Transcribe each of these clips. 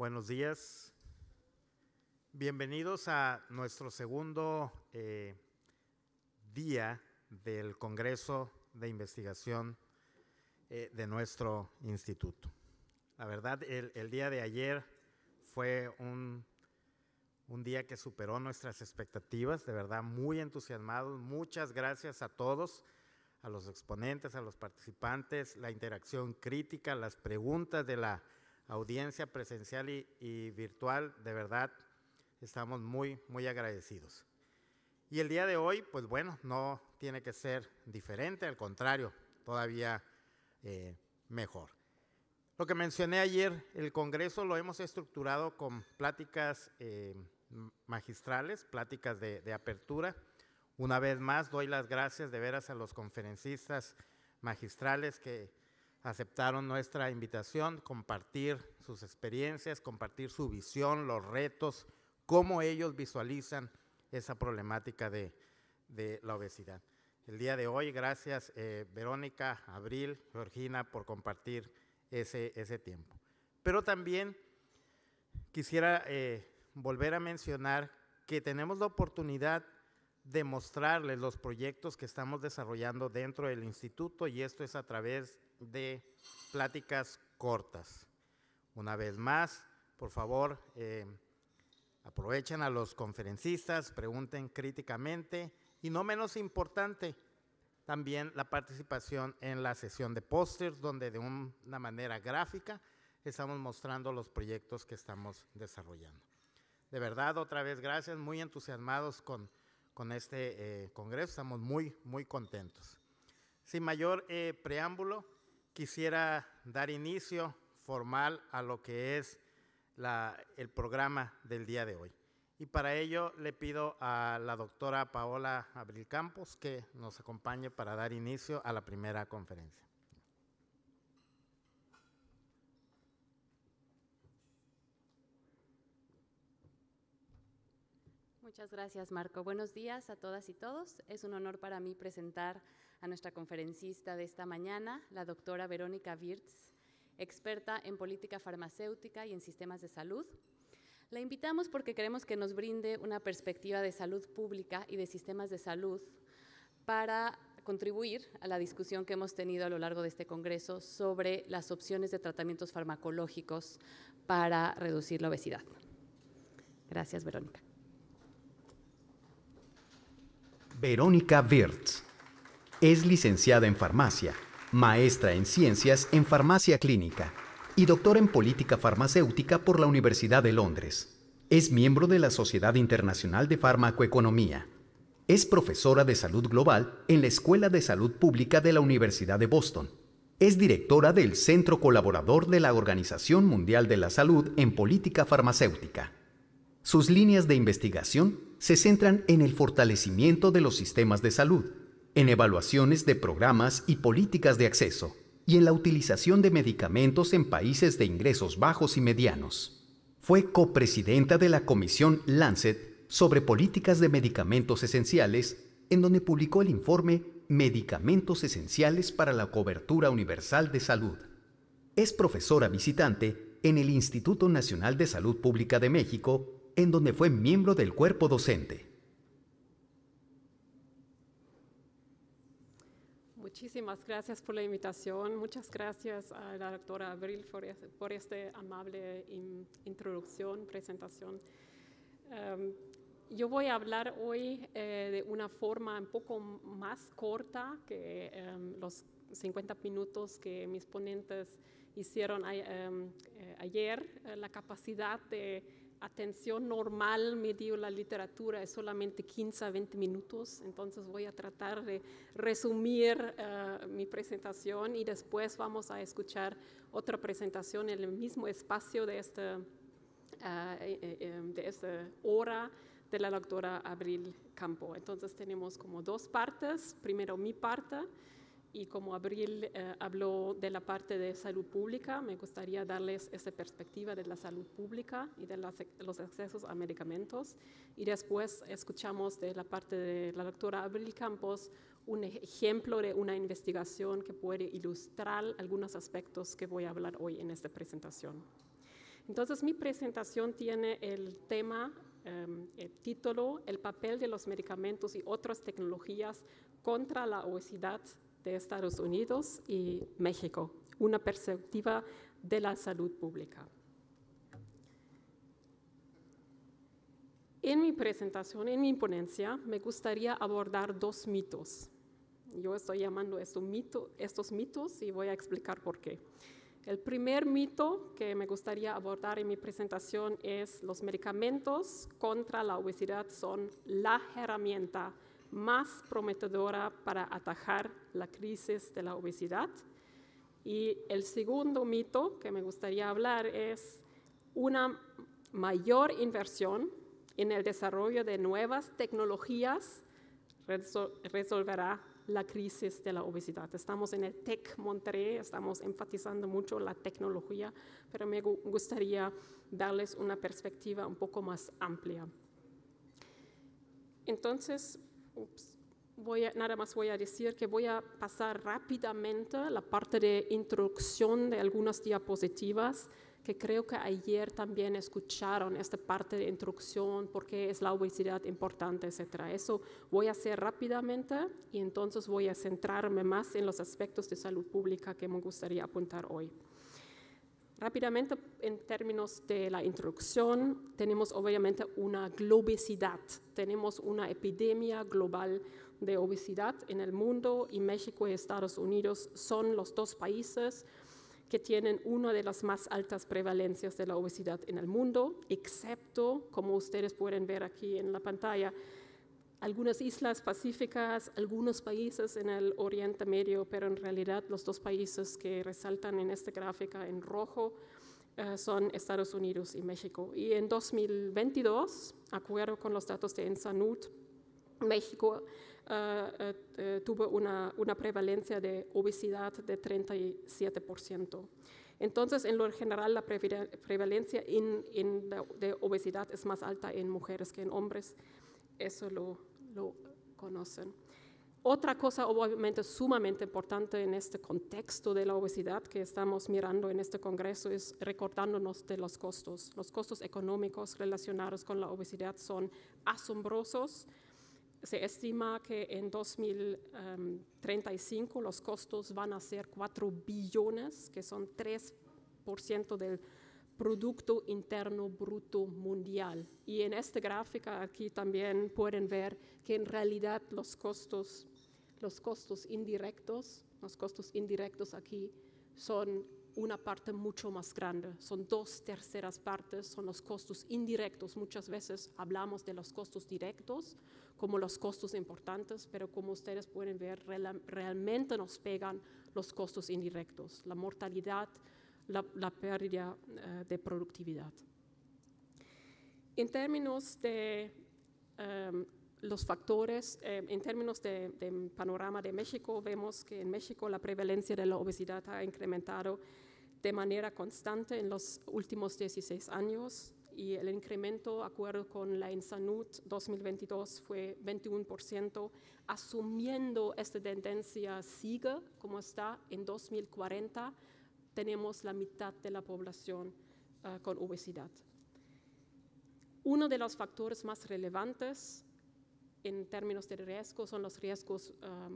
Buenos días. Bienvenidos a nuestro segundo eh, día del Congreso de Investigación eh, de nuestro instituto. La verdad, el, día de ayer fue un, un día que superó nuestras expectativas, de verdad muy entusiasmados. Muchas gracias a todos, a los exponentes, a los participantes, la interacción crítica, las preguntas de la audiencia presencial y, virtual. De verdad, estamos muy, muy agradecidos. Y el día de hoy, pues bueno, no tiene que ser diferente, al contrario, todavía eh, mejor. Lo que mencioné ayer, el Congreso lo hemos estructurado con pláticas eh, magistrales, pláticas de apertura. Una vez más, doy las gracias de veras a los conferencistas magistrales que aceptaron nuestra invitación, compartir sus experiencias, compartir su visión, los retos, cómo ellos visualizan esa problemática de, de la obesidad. El día de hoy, gracias eh, Verónica, Abril, Georgina por compartir ese, ese tiempo. Pero también quisiera eh, volver a mencionar que tenemos la oportunidad de mostrarles los proyectos que estamos desarrollando dentro del instituto y esto es a través de pláticas cortas. Una vez más, por favor, eh, aprovechen a los conferencistas, pregunten críticamente y no menos importante, también la participación en la sesión de pósters, donde de una manera gráfica estamos mostrando los proyectos que estamos desarrollando. De verdad, otra vez, gracias, muy entusiasmados con, con este eh, Congreso, estamos muy, muy contentos. Sin mayor eh, preámbulo, quisiera dar inicio formal a lo que es el programa del día de hoy. Y para ello le pido a la doctora Paola Abril Campos que nos acompañe para dar inicio a la primera conferencia. Muchas gracias, Marco. Buenos días a todas y todos. Es un honor para mí presentar a nuestra conferencista de esta mañana, la doctora Verónica Wirtz, experta en política farmacéutica y en sistemas de salud. La invitamos porque queremos que nos brinde una perspectiva de salud pública y de sistemas de salud para contribuir a la discusión que hemos tenido a lo largo de este Congreso sobre las opciones de tratamientos farmacológicos para reducir la obesidad. Gracias, Verónica. Verónica Wirtz. Es licenciada en farmacia, maestra en ciencias en farmacia clínica y doctora en política farmacéutica por la Universidad de Londres. Es miembro de la Sociedad Internacional de Farmacoeconomía. Es profesora de salud global en la Escuela de Salud Pública de la Universidad de Boston. Es directora del Centro Colaborador de la Organización Mundial de la Salud en Política Farmacéutica. Sus líneas de investigación se centran en el fortalecimiento de los sistemas de salud, en evaluaciones de programas y políticas de acceso, y en la utilización de medicamentos en países de ingresos bajos y medianos. Fue copresidenta de la Comisión Lancet sobre Políticas de Medicamentos Esenciales, en donde publicó el informe Medicamentos Esenciales para la Cobertura Universal de Salud. Es profesora visitante en el Instituto Nacional de Salud Pública de México, en donde fue miembro del cuerpo docente. Muchísimas gracias por la invitación. Muchas gracias a la doctora Abril por, esta amable introducción, presentación. Em, yo voy a hablar hoy eh, de una forma un poco más corta que em, los 50 minutos que mis ponentes hicieron em, eh, ayer. Eh, la capacidad de atención normal me dio la literatura es solamente 15 a 20 minutos, entonces voy a tratar de resumir eh, mi presentación y después vamos a escuchar otra presentación en el mismo espacio de esta, eh, eh, de esta hora de la doctora Abril Campo. Entonces tenemos como dos partes, primero mi parte y como Abril eh, habló de la parte de salud pública, me gustaría darles esa perspectiva de la salud pública y de los accesos a medicamentos. Y después escuchamos de la parte de la doctora Abril Campos un ejemplo de una investigación que puede ilustrar algunos aspectos que voy a hablar hoy en esta presentación. Entonces, mi presentación tiene el tema em, el título, El papel de los medicamentos y otras tecnologías contra la obesidad de Estados Unidos y México, una perspectiva de la salud pública. En mi presentación, en mi ponencia, me gustaría abordar dos mitos. Yo estoy llamando estos mitos y voy a explicar por qué. El primer mito que me gustaría abordar en mi presentación es los medicamentos contra la obesidad son la herramienta más prometedora para atajar la crisis de la obesidad. Y el segundo mito que me gustaría hablar es una mayor inversión en el desarrollo de nuevas tecnologías resolverá la crisis de la obesidad. Estamos en el TEC Monterrey, estamos enfatizando mucho la tecnología, pero me gustaría darles una perspectiva un poco más amplia. Entonces, nada más voy a decir que voy a pasar rápidamente la parte de introducción de algunas diapositivas que creo que ayer también escucharon esta parte de introducción, por qué es la obesidad importante, etc. Eso voy a hacer rápidamente y entonces voy a centrarme más en los aspectos de salud pública que me gustaría apuntar hoy. Rápidamente, en términos de la introducción, tenemos obviamente una globesidad tenemos una epidemia global de obesidad en el mundo y México y Estados Unidos son los dos países que tienen una de las más altas prevalencias de la obesidad en el mundo, excepto, como ustedes pueden ver aquí en la pantalla, algunas islas pacíficas, algunos países en el Oriente Medio, pero en realidad los dos países que resaltan en esta gráfica en rojo eh, son Estados Unidos y México. Y en 2022, acuerdo con los datos de Ensanud, México eh, eh, tuvo una, prevalencia de obesidad de 37%. Entonces, en lo general, la prevalencia de obesidad es más alta en mujeres que en hombres. Eso lo lo conocen. Otra cosa obviamente sumamente importante en este contexto de la obesidad que estamos mirando en este Congreso es recordándonos de los costos. Los costos económicos relacionados con la obesidad son asombrosos. Se estima que en 2035 los costos van a ser 4 billones, que son 3% del Producto Interno Bruto Mundial. Y en esta gráfica aquí también pueden ver que en realidad los costos, los costos indirectos, los costos indirectos aquí son una parte mucho más grande, son dos terceras partes, son los costos indirectos. Muchas veces hablamos de los costos directos como los costos importantes, pero como ustedes pueden ver, realmente nos pegan los costos indirectos, la mortalidad, la, pérdida eh, de productividad. En términos de em, los factores, em, en términos de, panorama de México, vemos que en México la prevalencia de la obesidad ha incrementado de manera constante en los últimos 16 años y el incremento, acuerdo con la Insanud 2022, fue 21%. Asumiendo esta tendencia sigue como está en 2040, tenemos la mitad de la población ah, con obesidad. Uno de los factores más relevantes en términos de riesgo son los riesgos ah,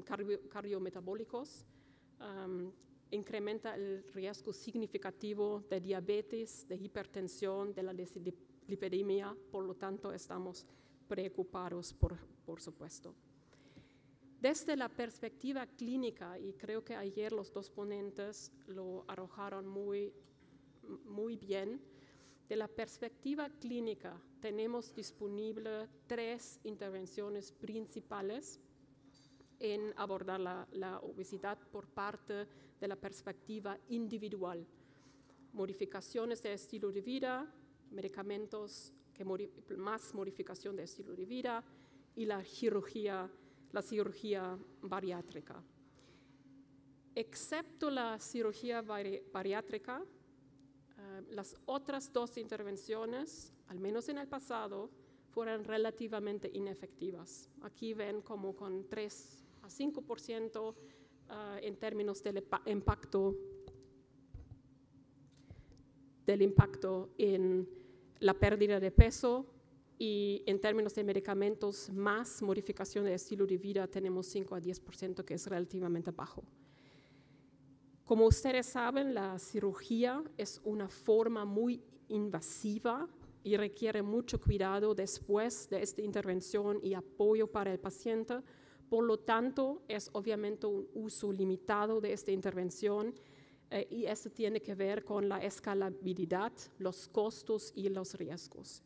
cardiometabólicos. incrementa el riesgo significativo de diabetes, de hipertensión, de la dislipidemia, por lo tanto estamos preocupados, por, por supuesto desde la perspectiva clínica, y creo que ayer los dos ponentes lo arrojaron muy, muy bien, de la perspectiva clínica tenemos disponible tres intervenciones principales en abordar la, obesidad por parte de la perspectiva individual. Modificaciones de estilo de vida, medicamentos que más modificación de estilo de vida y la cirugía la cirugía bariátrica. Excepto la cirugía bariátrica, eh, las otras dos intervenciones, al menos en el pasado, fueron relativamente inefectivas. Aquí ven como con 3 a 5% eh, en términos del impacto, del impacto en la pérdida de peso y en términos de medicamentos más modificación de estilo de vida tenemos 5 a 10% que es relativamente bajo. Como ustedes saben, la cirugía es una forma muy invasiva y requiere mucho cuidado después de esta intervención y apoyo para el paciente. Por lo tanto, es obviamente un uso limitado de esta intervención eh, y esto tiene que ver con la escalabilidad, los costos y los riesgos.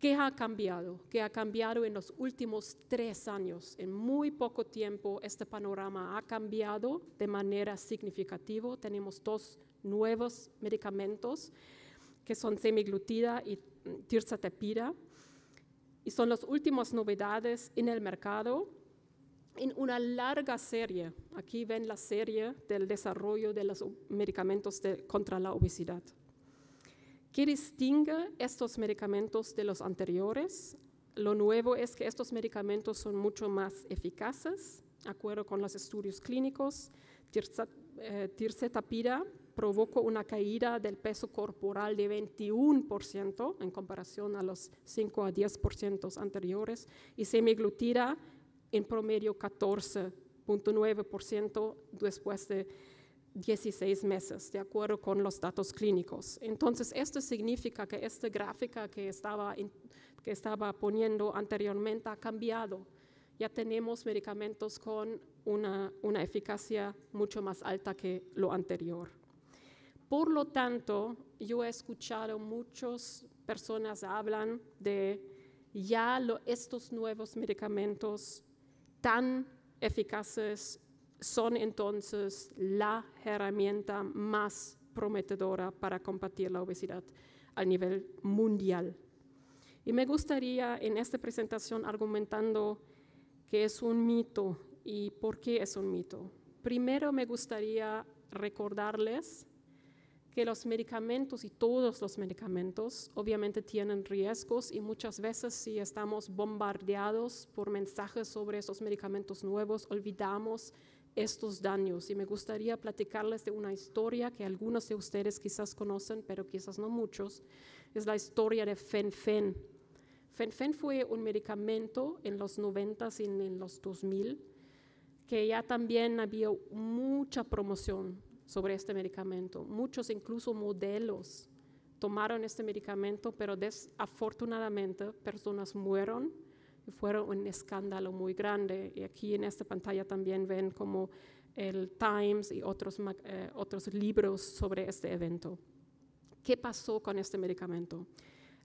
¿Qué ha cambiado? ¿Qué ha cambiado en los últimos tres años? En muy poco tiempo este panorama ha cambiado de manera significativa. Tenemos dos nuevos medicamentos que son semiglutida y tirzatepida y son las últimas novedades en el mercado en una larga serie. Aquí ven la serie del desarrollo de los medicamentos contra la obesidad. ¿Qué distingue estos medicamentos de los anteriores? Lo nuevo es que estos medicamentos son mucho más eficaces, de acuerdo con los estudios clínicos. Tirsetapida eh, provocó una caída del peso corporal de 21% en comparación a los 5 a 10% anteriores y semiglutida en promedio 14.9% después de 16 meses, de acuerdo con los datos clínicos. Entonces, esto significa que esta gráfica que estaba, que estaba poniendo anteriormente ha cambiado. Ya tenemos medicamentos con una, una eficacia mucho más alta que lo anterior. Por lo tanto, yo he escuchado muchas personas hablan de ya estos nuevos medicamentos tan eficaces son entonces la herramienta más prometedora para combatir la obesidad a nivel mundial. Y me gustaría en esta presentación argumentando que es un mito y por qué es un mito. Primero me gustaría recordarles que los medicamentos y todos los medicamentos obviamente tienen riesgos y muchas veces si estamos bombardeados por mensajes sobre esos medicamentos nuevos, olvidamos estos daños. Y me gustaría platicarles de una historia que algunos de ustedes quizás conocen, pero quizás no muchos. Es la historia de Fenfen. Fenfen fue un medicamento en los 90 y en los 2000 que ya también había mucha promoción sobre este medicamento. Muchos incluso modelos tomaron este medicamento, pero desafortunadamente personas murieron fueron un escándalo muy grande. Y aquí en esta pantalla también ven como el Times y otros, eh, otros libros sobre este evento. ¿Qué pasó con este medicamento?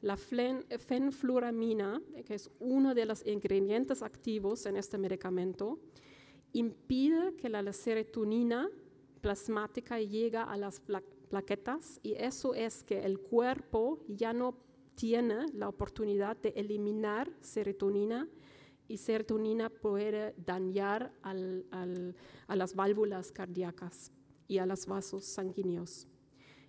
La fenfluramina, que es uno de los ingredientes activos en este medicamento, impide que la serotonina plasmática llegue a las plaquetas y eso es que el cuerpo ya no tiene la oportunidad de eliminar serotonina y serotonina puede dañar a las válvulas cardíacas y a los vasos sanguíneos.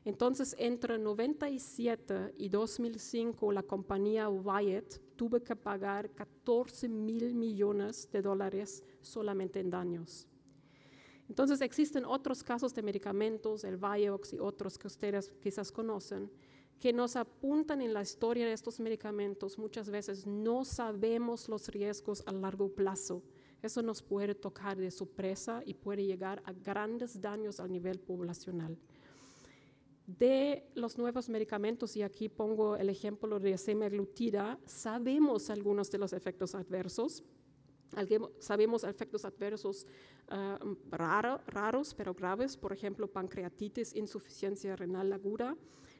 Entonces, entre 97 y 2005, la compañía Wyatt tuvo que pagar 14 mil millones de dólares solamente en daños. Entonces, existen otros casos de medicamentos, el Vioxx y otros que ustedes quizás conocen, que nos apuntan en la historia de estos medicamentos, muchas veces no sabemos los riesgos a largo plazo. Eso nos puede tocar de sorpresa y puede llegar a grandes daños a nivel poblacional. De los nuevos medicamentos, y aquí pongo el ejemplo de semaglutida, sabemos algunos de los efectos adversos. Sabemos efectos adversos ah, raros pero graves, por ejemplo, pancreatitis, insuficiencia renal aguda.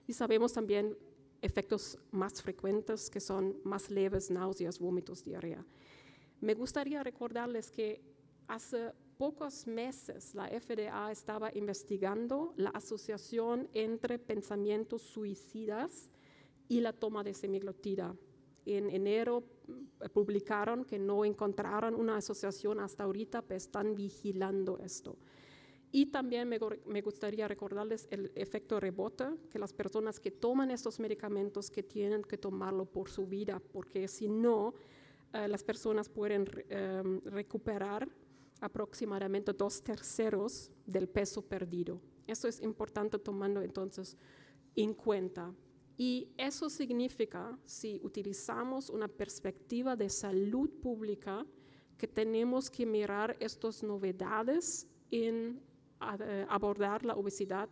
Y sabemos también efectos más frecuentes que son más leves, náuseas, vómitos, diarrea. Me gustaría recordarles que hace pocos meses la FDA estaba investigando la asociación entre pensamientos suicidas y la toma de semiglotida. En enero eh, publicaron que no encontraron una asociación hasta ahorita, pero están vigilando esto. Y también me, gustaría recordarles el efecto rebota, que las personas que toman estos medicamentos que tienen que tomarlo por su vida, porque si no, eh, las personas pueden em, recuperar aproximadamente dos terceros del peso perdido. Eso es importante tomando entonces en cuenta. Y eso significa, si utilizamos una perspectiva de salud pública, que tenemos que mirar estas novedades en eh, abordar la obesidad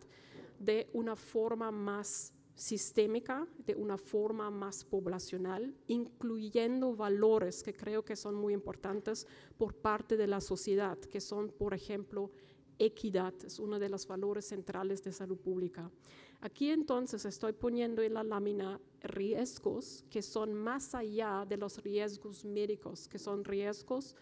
de una forma más sistémica, de una forma más poblacional, incluyendo valores que creo que son muy importantes por parte de la sociedad, que son, por ejemplo, equidad, es uno de los valores centrales de salud pública. Aquí entonces estoy poniendo en la lámina riesgos que son más allá de los riesgos médicos, que son riesgos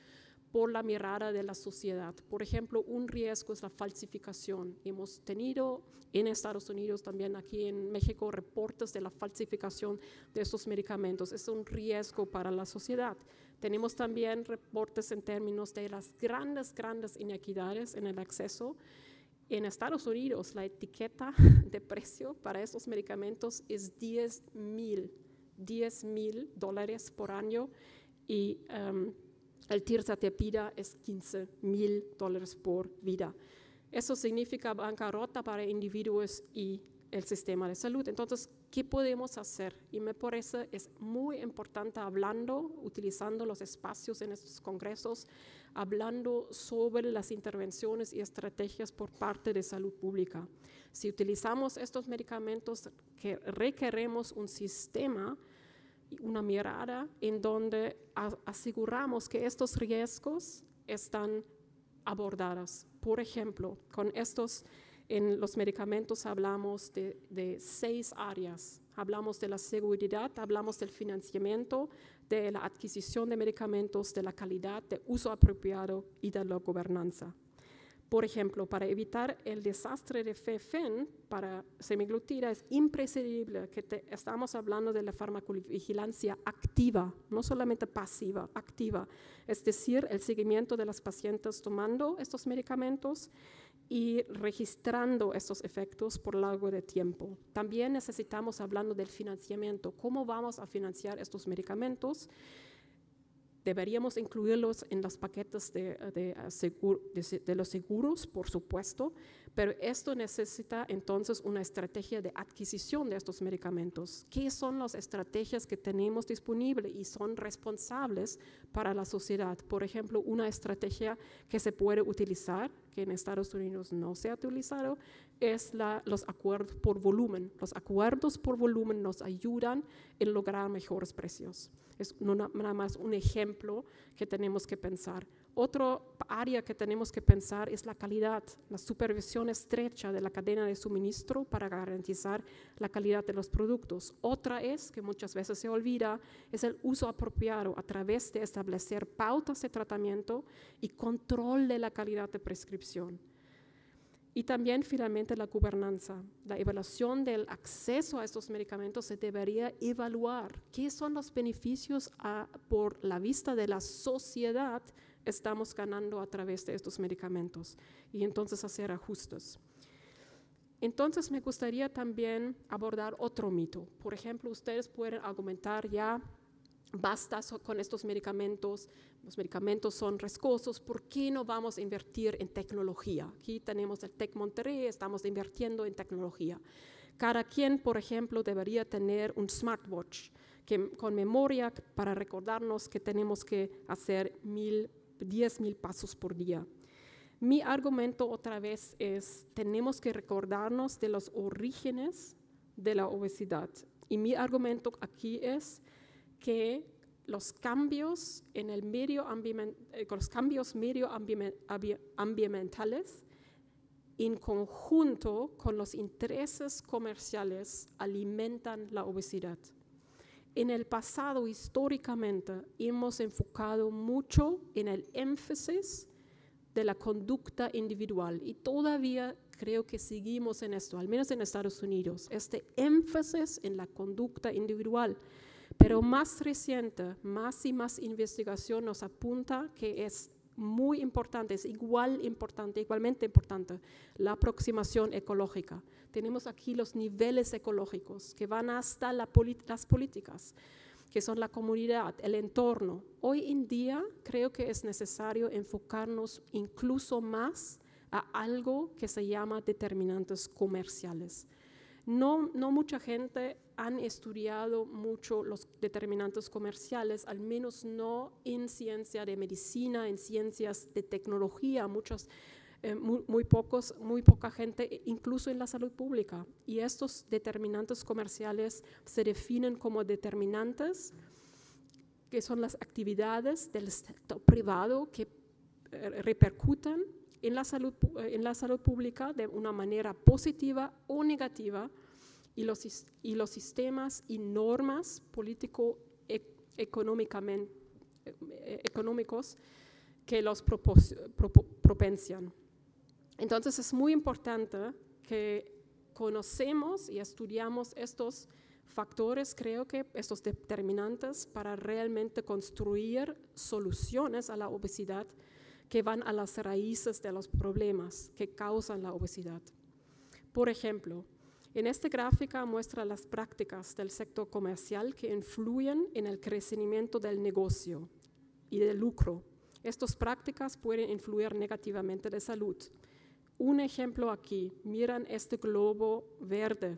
por la mirada de la sociedad. Por ejemplo, un riesgo es la falsificación. Hemos tenido en Estados Unidos, también aquí en México, reportes de la falsificación de estos medicamentos. Es un riesgo para la sociedad. Tenemos también reportes en términos de las grandes, grandes inequidades en el acceso. En Estados Unidos, la etiqueta de precio para esos medicamentos es 10 mil, 10 mil dólares por año y em, el TIRSA te pida es 15 mil dólares por vida. Eso significa bancarrota para individuos y el sistema de salud. Entonces, ¿qué podemos hacer? Y me parece es muy importante hablando, utilizando los espacios en estos congresos, hablando sobre las intervenciones y estrategias por parte de salud pública. Si utilizamos estos medicamentos, que requeremos un sistema una mirada en donde aseguramos que estos riesgos están abordados. Por ejemplo, con estos, en los medicamentos hablamos de, de seis áreas. Hablamos de la seguridad, hablamos del financiamiento, de la adquisición de medicamentos, de la calidad, de uso apropiado y de la gobernanza. Por ejemplo, para evitar el desastre de FEFEN para semiglutida es imprescindible que estamos hablando de la farmacovigilancia activa, no solamente pasiva, activa, es decir, el seguimiento de las pacientes tomando estos medicamentos y registrando estos efectos por largo de tiempo. También necesitamos hablando del financiamiento, cómo vamos a financiar estos medicamentos Deberíamos incluirlos en los paquetes de, ah, de, los seguros, por supuesto, pero esto necesita entonces una estrategia de adquisición de estos medicamentos. ¿Qué son las estrategias que tenemos disponibles y son responsables para la sociedad? Por ejemplo, una estrategia que se puede utilizar, que en Estados Unidos no se ha utilizado, es la, los acuerdos por volumen. Los acuerdos por volumen nos ayudan en lograr mejores precios. Es nada más un ejemplo que tenemos que pensar. Otro área que tenemos que pensar es la calidad, la supervisión estrecha de la cadena de suministro para garantizar la calidad de los productos. Otra es, que muchas veces se olvida, es el uso apropiado a través de establecer pautas de tratamiento y control de la calidad de prescripción. Y también finalmente la gobernanza. La evaluación del acceso a estos medicamentos se debería evaluar qué son los beneficios a, por la vista de la sociedad estamos ganando a través de estos medicamentos y entonces hacer ajustes. Entonces me gustaría también abordar otro mito. Por ejemplo, ustedes pueden argumentar ya basta con estos medicamentos, los medicamentos son rescosos, ¿por qué no vamos a invertir en tecnología? Aquí tenemos el Tec Monterrey, estamos invirtiendo en tecnología. Cada quien, por ejemplo, debería tener un smartwatch que, con memoria para recordarnos que tenemos que hacer mil, mil pasos por día. Mi argumento otra vez es, tenemos que recordarnos de los orígenes de la obesidad. Y mi argumento aquí es que los cambios en el medio eh, los cambios medioambientales en conjunto con los intereses comerciales alimentan la obesidad. En el pasado, históricamente, hemos enfocado mucho en el énfasis de la conducta individual y todavía creo que seguimos en esto, al menos en Estados Unidos, este énfasis en la conducta individual pero más reciente, más y más investigación nos apunta que es muy importante, es igual importante, igualmente importante, la aproximación ecológica. Tenemos aquí los niveles ecológicos que van hasta las políticas, que son la comunidad, el entorno. Hoy en día creo que es necesario enfocarnos incluso más a algo que se llama determinantes comerciales. No, mucha gente han estudiado mucho los determinantes comerciales, al menos no en ciencia de medicina, en ciencias de tecnología, eh, muy, pocos, muy poca gente, e, incluso en la salud pública. Y estos determinantes comerciales se definen como determinantes que son las actividades del sector privado que eh, repercuten en la salud, eh, en la salud pública de una manera positiva o negativa y los, y sistemas y normas político-económicamente e, eh, eh, económicos que los propos, Entonces es muy importante que conocemos y estudiamos estos factores, creo que estos determinantes para realmente construir soluciones a la obesidad que van a las raíces de los problemas que causan la obesidad. Por ejemplo, en esta gráfica muestra las prácticas del sector comercial que influyen en el crecimiento del negocio y del lucro. Estas prácticas pueden influir negativamente de salud. Un ejemplo aquí, miran este globo verde,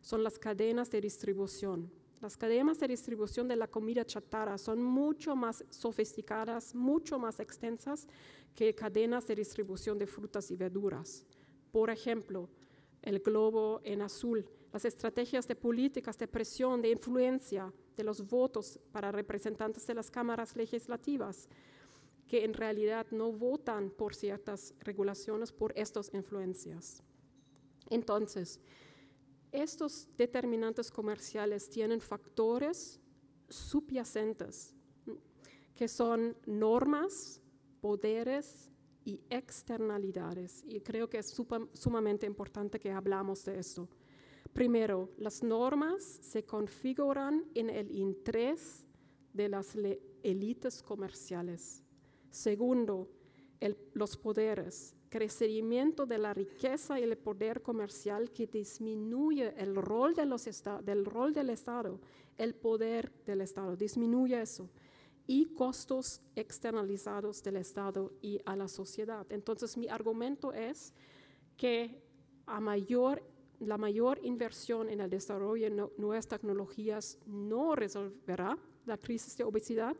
son las cadenas de distribución. Las cadenas de distribución de la comida chatarra son mucho más sofisticadas, mucho más extensas que cadenas de distribución de frutas y verduras. Por ejemplo, el globo en azul, las estrategias de políticas de presión, de influencia de los votos para representantes de las cámaras legislativas, que en realidad no votan por ciertas regulaciones, por estas influencias. Entonces, estos determinantes comerciales tienen factores subyacentes, que son normas, poderes y externalidades. Y creo que es sumamente importante que hablamos de esto. Primero, las normas se configuran en el interés de las élites comerciales. Segundo, los poderes crecimiento de la riqueza y el poder comercial que disminuye el rol, de los del rol del Estado, el poder del Estado, disminuye eso, y costos externalizados del Estado y a la sociedad. Entonces mi argumento es que a mayor, la mayor inversión en el desarrollo de nuevas tecnologías no resolverá la crisis de obesidad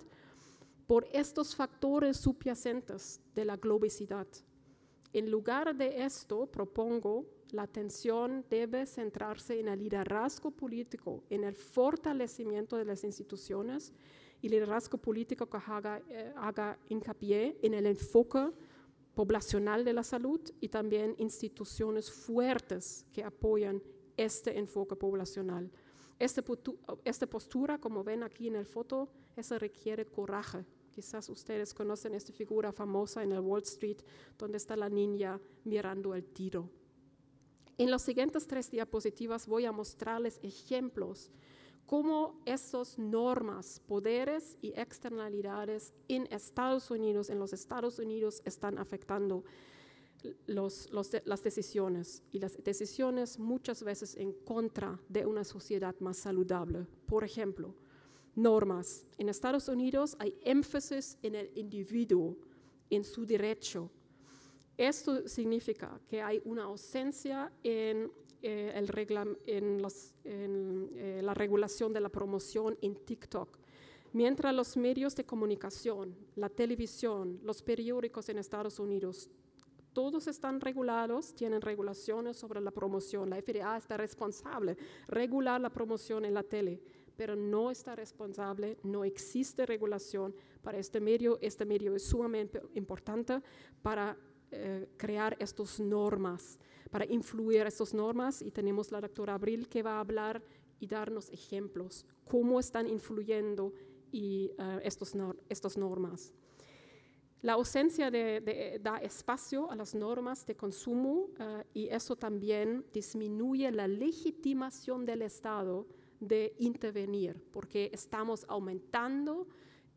por estos factores subyacentes de la globicidad en lugar de esto, propongo, la atención debe centrarse en el liderazgo político, en el fortalecimiento de las instituciones y el liderazgo político que haga, eh, haga hincapié en el enfoque poblacional de la salud y también instituciones fuertes que apoyan este enfoque poblacional. esta este postura, como ven aquí en el foto, eso requiere coraje Quizás ustedes conocen esta figura famosa en el Wall Street, donde está la niña mirando el tiro. En las siguientes tres diapositivas voy a mostrarles ejemplos cómo esas normas, poderes y externalidades en Estados Unidos, en los Estados Unidos, están afectando las decisiones y las decisiones muchas veces en contra de una sociedad más saludable. Por ejemplo, normas. En Estados Unidos hay énfasis en el individuo, en su derecho. Esto significa que hay una ausencia en, eh, eh, la regulación de la promoción en TikTok. Mientras los medios de comunicación, la televisión, los periódicos en Estados Unidos, todos están regulados, tienen regulaciones sobre la promoción. La FDA está responsable regular la promoción en la tele pero no está responsable, no existe regulación para este medio. Este medio es sumamente importante para eh, crear estas normas, para influir estas normas y tenemos la doctora Abril que va a hablar y darnos ejemplos, cómo están influyendo y, eh, estos, estas normas. La ausencia de, da espacio a las normas de consumo eh, y eso también disminuye la legitimación del Estado de intervenir, porque estamos aumentando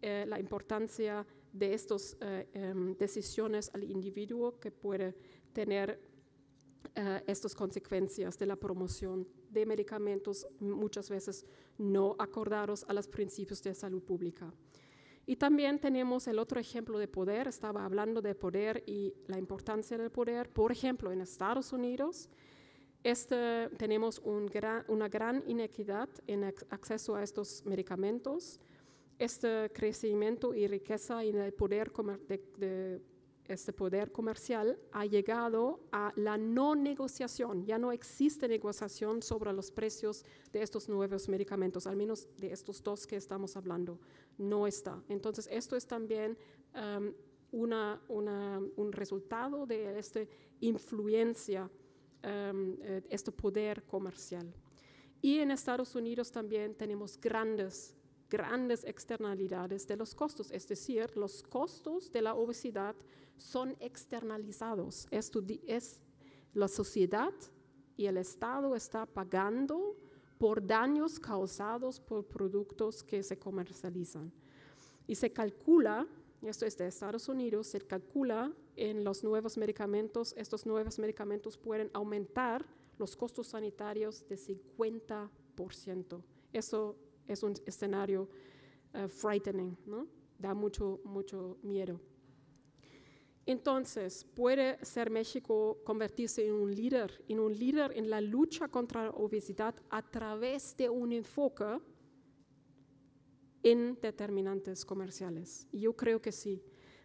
eh, la importancia de estas eh, em, decisiones al individuo que puede tener eh, estas consecuencias de la promoción de medicamentos muchas veces no acordados a los principios de salud pública. Y también tenemos el otro ejemplo de poder, estaba hablando de poder y la importancia del poder, por ejemplo, en Estados Unidos, este, tenemos un una gran inequidad en acceso a estos medicamentos. Este crecimiento y riqueza en el poder este poder comercial ha llegado a la no negociación. Ya no existe negociación sobre los precios de estos nuevos medicamentos, al menos de estos dos que estamos hablando. No está. Entonces, esto es también em, una, una, un resultado de esta influencia Em, eh, este poder comercial. Y en Estados Unidos también tenemos grandes, grandes externalidades de los costos, es decir, los costos de la obesidad son externalizados. Esto es la sociedad y el Estado está pagando por daños causados por productos que se comercializan. Y se calcula, esto es de Estados Unidos, se calcula en los nuevos medicamentos, estos nuevos medicamentos pueden aumentar los costos sanitarios de 50%. Eso es un escenario eh, frightening, ¿no? da mucho, mucho miedo. Entonces, puede ser México convertirse en un líder, en un líder en la lucha contra la obesidad a través de un enfoque en determinantes comerciales. Y yo creo que sí.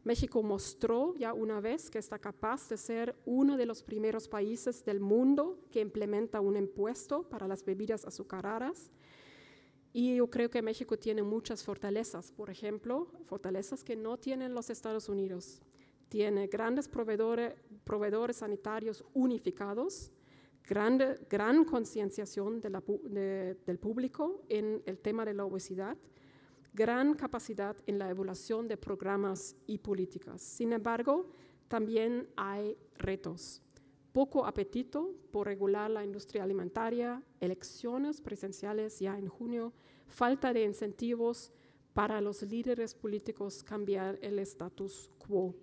México mostró ya una vez que está capaz de ser uno de los primeros países del mundo que implementa un impuesto para las bebidas azucaradas. Y yo creo que México tiene muchas fortalezas, por ejemplo, fortalezas que no tienen los Estados Unidos. Tiene grandes proveedores, proveedores sanitarios unificados, grande, gran concienciación del público en el tema de la obesidad gran capacidad en la evaluación de programas y políticas. Sin embargo, también hay retos. Poco apetito por regular la industria alimentaria, elecciones presenciales ya en junio, falta de incentivos para los líderes políticos cambiar el status quo.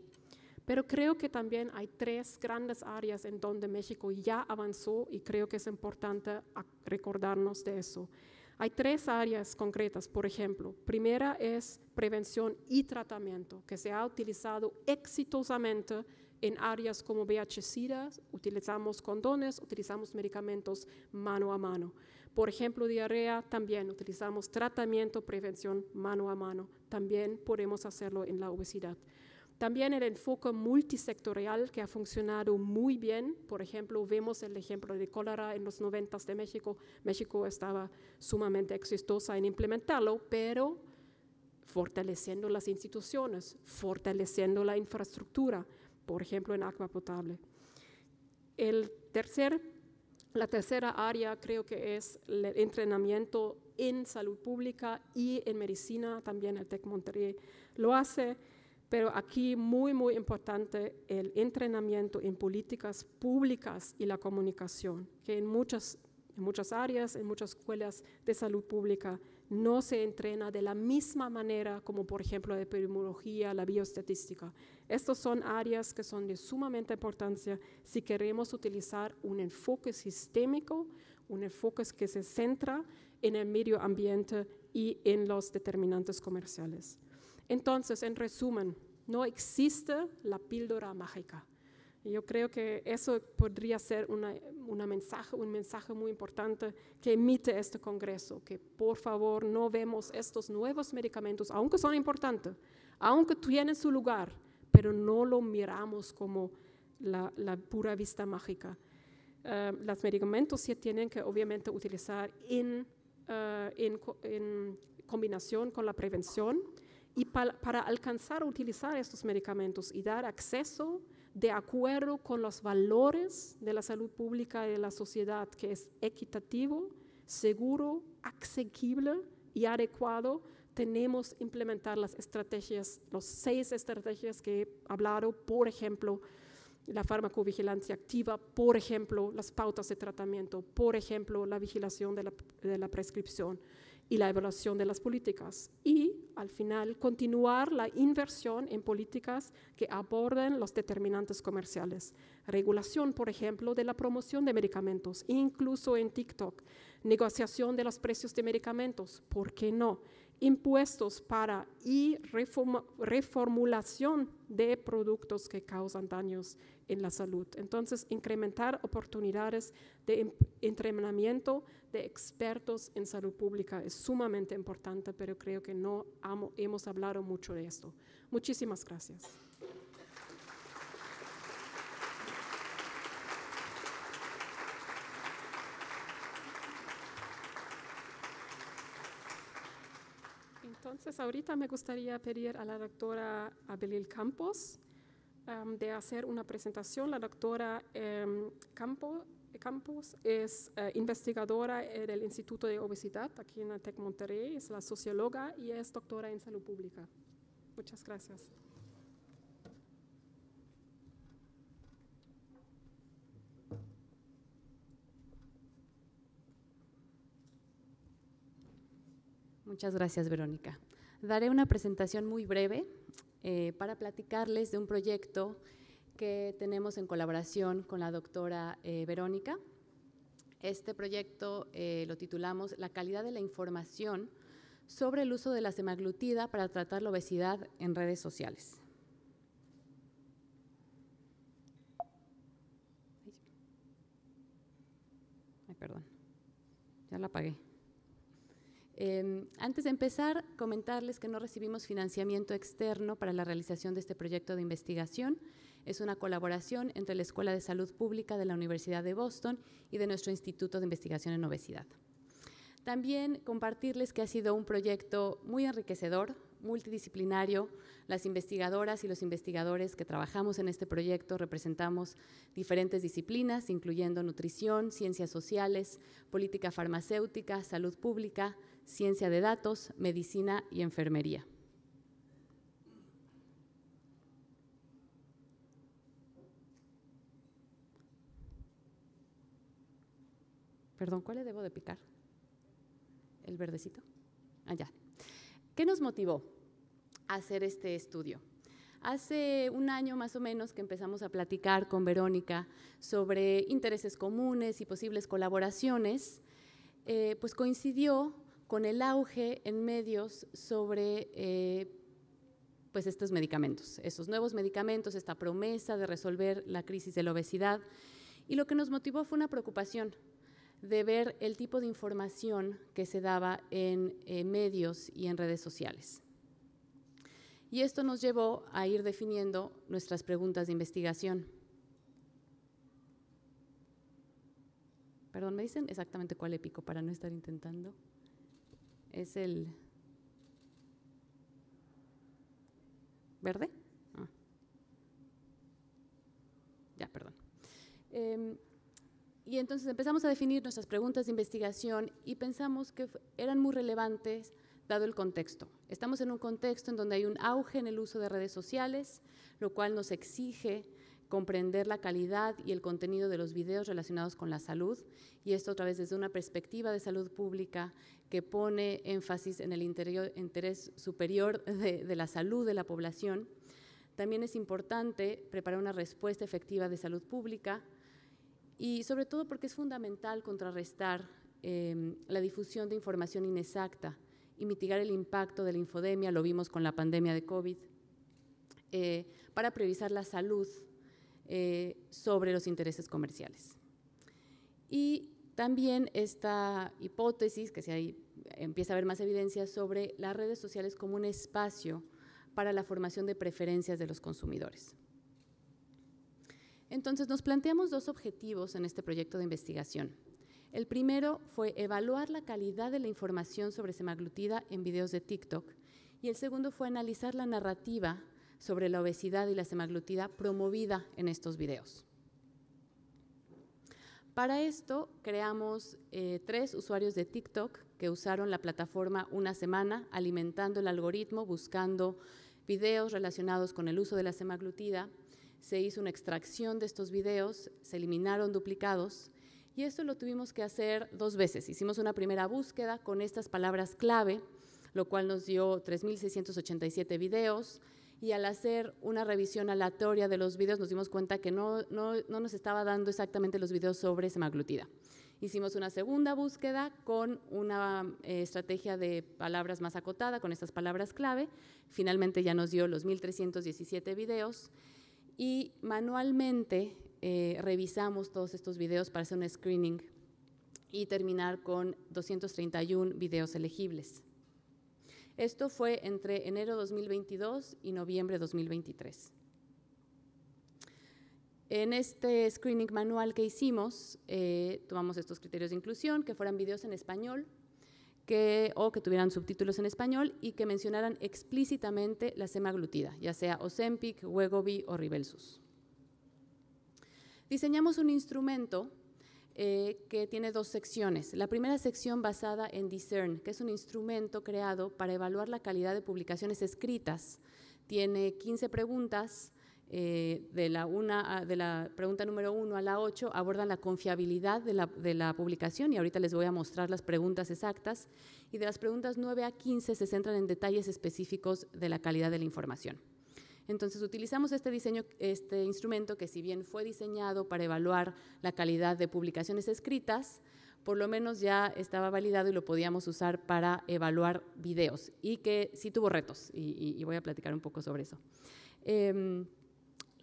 Pero creo que también hay tres grandes áreas en donde México ya avanzó y creo que es importante recordarnos de eso. Hay tres áreas concretas, por ejemplo. Primera es prevención y tratamiento, que se ha utilizado exitosamente en áreas como VIH-Sida, utilizamos condones, utilizamos medicamentos mano a mano. Por ejemplo, diarrea también utilizamos tratamiento, prevención mano a mano. También podemos hacerlo en la obesidad. También el enfoque multisectorial que ha funcionado muy bien. Por ejemplo, vemos el ejemplo de cólera en los 90 de México. México estaba sumamente exitosa en implementarlo, pero fortaleciendo las instituciones, fortaleciendo la infraestructura, por ejemplo, en agua potable. El tercer, la tercera área creo que es el entrenamiento en salud pública y en medicina, también el TEC Monterrey lo hace. Pero aquí muy, muy importante el entrenamiento en políticas públicas y la comunicación, que en muchas, muchas áreas, en muchas escuelas de salud pública, no se entrena de la misma manera como por ejemplo la epidemiología, la biostatística. Estas son áreas que son de sumamente importancia si queremos utilizar un enfoque sistémico, un enfoque que se centra en el medio ambiente y en los determinantes comerciales. Entonces, en resumen, no existe la píldora mágica. Yo creo que eso podría ser una, mensaje, un mensaje muy importante que emite este Congreso, que por favor no vemos estos nuevos medicamentos, aunque son importantes, aunque tienen su lugar, pero no lo miramos como la, pura vista mágica. Eh, los medicamentos se tienen que obviamente utilizar en eh, combinación con la prevención y para, alcanzar a utilizar estos medicamentos y dar acceso de acuerdo con los valores de la salud pública y de la sociedad, que es equitativo, seguro, asequible y adecuado, tenemos que implementar las estrategias, las seis estrategias que he hablado, por ejemplo, la farmacovigilancia activa, por ejemplo, las pautas de tratamiento, por ejemplo, la vigilación de la prescripción y la evaluación de las políticas. Y, al final, continuar la inversión en políticas que aborden los determinantes comerciales. Regulación, por ejemplo, de la promoción de medicamentos, incluso en TikTok. Negociación de los precios de medicamentos, ¿por qué no? Impuestos para y reformulación de productos que causan daños en la salud. Entonces, incrementar oportunidades de em, entrenamiento de expertos en salud pública es sumamente importante, pero creo que no hemos hablado mucho de esto. Muchísimas gracias. Entonces, ahorita me gustaría pedir a la doctora Abelil Campos de hacer una presentación. La doctora em, Campo, Campos es eh, investigadora del Instituto de Obesidad aquí en la TEC Monterrey, es la socióloga y es doctora en salud pública. Muchas gracias. Muchas gracias, Verónica. Daré una presentación muy breve eh, para platicarles de un proyecto que tenemos en colaboración con la doctora eh, Verónica. Este proyecto eh, lo titulamos La calidad de la información sobre el uso de la semaglutida para tratar la obesidad en redes sociales. perdón, ya la apagué. Em, antes de empezar, comentarles que no recibimos financiamiento externo para la realización de este proyecto de investigación. Es una colaboración entre la Escuela de Salud Pública de la Universidad de Boston y de nuestro Instituto de Investigación en Obesidad. También compartirles que ha sido un proyecto muy enriquecedor, multidisciplinario. Las investigadoras y los investigadores que trabajamos en este proyecto representamos diferentes disciplinas, incluyendo nutrición, ciencias sociales, política farmacéutica, salud pública, ciencia de datos, medicina y enfermería. Perdón, ¿cuál le debo de picar? ¿El verdecito? Allá. Ah, ¿Qué nos motivó a hacer este estudio? Hace un año más o menos que empezamos a platicar con Verónica sobre intereses comunes y posibles colaboraciones, eh, pues coincidió con el auge en medios sobre eh, pues estos medicamentos, estos nuevos medicamentos, esta promesa de resolver la crisis de la obesidad. Y lo que nos motivó fue una preocupación de ver el tipo de información que se daba en eh, medios y en redes sociales. Y esto nos llevó a ir definiendo nuestras preguntas de investigación. Perdón, ¿me dicen exactamente cuál épico para no estar intentando? es el verde. Ah. Ya, perdón. Em, y entonces empezamos a definir nuestras preguntas de investigación y pensamos que eran muy relevantes dado el contexto. Estamos en un contexto en donde hay un auge en el uso de redes sociales, lo cual nos exige comprender la calidad y el contenido de los videos relacionados con la salud, y esto otra vez desde una perspectiva de salud pública que pone énfasis en el interés superior de, la salud de la población. También es importante preparar una respuesta efectiva de salud pública y sobre todo porque es fundamental contrarrestar em, la difusión de información inexacta y mitigar el impacto de la infodemia, lo vimos con la pandemia de COVID, eh, para priorizar la salud eh, sobre los intereses comerciales. Y también esta hipótesis, que si ahí empieza a haber más evidencia sobre las redes sociales como un espacio para la formación de preferencias de los consumidores. Entonces, nos planteamos dos objetivos en este proyecto de investigación. El primero fue evaluar la calidad de la información sobre semaglutida en videos de TikTok y el segundo fue analizar la narrativa sobre la obesidad y la semaglutida promovida en estos videos. Para esto creamos eh, tres usuarios de TikTok que usaron la plataforma una semana alimentando el algoritmo, buscando videos relacionados con el uso de la semaglutida. Se hizo una extracción de estos videos, se eliminaron duplicados y esto lo tuvimos que hacer dos veces. Hicimos una primera búsqueda con estas palabras clave, lo cual nos dio 3.687 videos, y al hacer una revisión aleatoria de los videos nos dimos cuenta que no, no, no nos estaba dando exactamente los videos sobre semaglutida. Hicimos una segunda búsqueda con una eh, estrategia de palabras más acotada, con estas palabras clave. Finalmente ya nos dio los 1.317 videos y manualmente eh, revisamos todos estos videos para hacer un screening y terminar con 231 videos elegibles. Esto fue entre enero 2022 y noviembre 2023. En este screening manual que hicimos, eh, tomamos estos criterios de inclusión, que fueran videos en español o que tuvieran subtítulos en español y que mencionaran explícitamente la semaglutida, ya sea Osempic, Wegovy o Ribelsus. Diseñamos un instrumento eh, que tiene dos secciones. La primera sección basada en Discern, que es un instrumento creado para evaluar la calidad de publicaciones escritas. Tiene 15 preguntas. Eh, de, la pregunta número 1 a la 8 abordan la confiabilidad de la, de la, publicación y ahorita les voy a mostrar las preguntas exactas. Y de las preguntas 9 a 15 se centran en detalles específicos de la calidad de la información. Entonces utilizamos este diseño, este instrumento que si bien fue diseñado para evaluar la calidad de publicaciones escritas, por lo menos ya estaba validado y lo podíamos usar para evaluar videos y que sí tuvo retos y, voy a platicar un poco sobre eso. Em,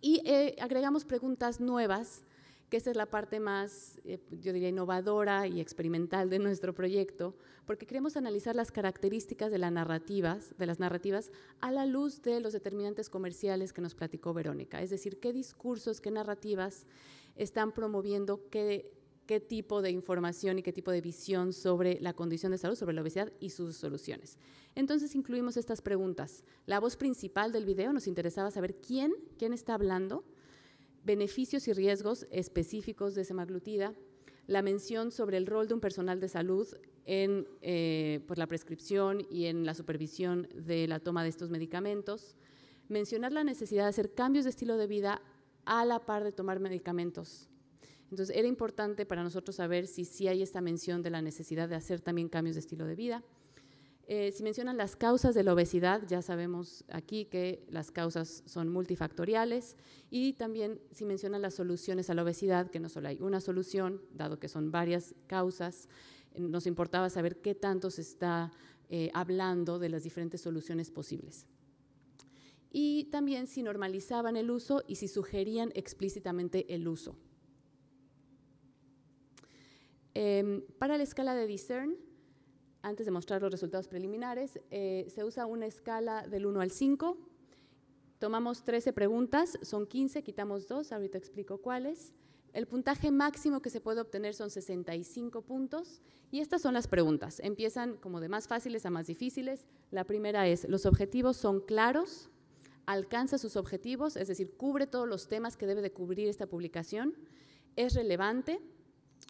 y eh, agregamos preguntas nuevas que esa es la parte más, eh, yo diría, innovadora y experimental de nuestro proyecto, porque queremos analizar las características de, las narrativas, de las narrativas a la luz de los determinantes comerciales que nos platicó Verónica, es decir, qué discursos, qué narrativas están promoviendo qué, qué tipo de información y qué tipo de visión sobre la condición de salud, sobre la obesidad y sus soluciones. Entonces incluimos estas preguntas. La voz principal del video nos interesaba saber quién, quién está hablando, beneficios y riesgos específicos de semaglutida, la mención sobre el rol de un personal de salud en eh, por la prescripción y en la supervisión de la toma de estos medicamentos, mencionar la necesidad de hacer cambios de estilo de vida a la par de tomar medicamentos. Entonces, era importante para nosotros saber si sí si hay esta mención de la necesidad de hacer también cambios de estilo de vida. Eh, si mencionan las causas de la obesidad, ya sabemos aquí que las causas son multifactoriales y también si mencionan las soluciones a la obesidad, que no solo hay una solución, dado que son varias causas, eh, nos importaba saber qué tanto se está eh, hablando de las diferentes soluciones posibles. Y también si normalizaban el uso y si sugerían explícitamente el uso. Em, para la escala de discern, antes de mostrar los resultados preliminares, eh, se usa una escala del 1 al 5. Tomamos 13 preguntas, son 15, quitamos 2, ahorita explico cuáles. El puntaje máximo que se puede obtener son 65 puntos y estas son las preguntas. Empiezan como de más fáciles a más difíciles. La primera es, los objetivos son claros, alcanza sus objetivos, es decir, cubre todos los temas que debe de cubrir esta publicación, es relevante.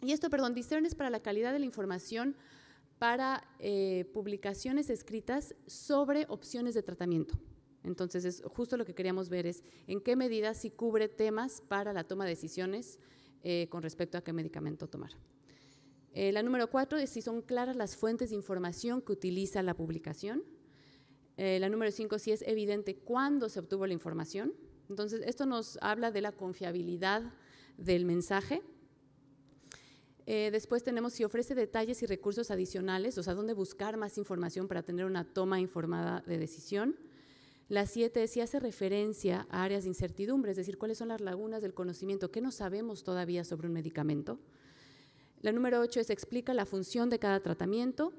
Y esto, perdón, discernes para la calidad de la información para eh, publicaciones escritas sobre opciones de tratamiento. Entonces, justo lo que queríamos ver es en qué medida si cubre temas para la toma de decisiones eh, con respecto a qué medicamento tomar. Eh, la número cuatro es si son claras las fuentes de información que utiliza la publicación. la número cinco, si es evidente cuándo se obtuvo la información. Entonces, esto nos habla de la confiabilidad del mensaje. Eh, después tenemos si ofrece detalles y recursos adicionales, o sea, dónde buscar más información para tener una toma informada de decisión. La siete es si hace referencia a áreas de incertidumbre, es decir, cuáles son las lagunas del conocimiento, qué no sabemos todavía sobre un medicamento. La número ocho es explica la función de cada tratamiento.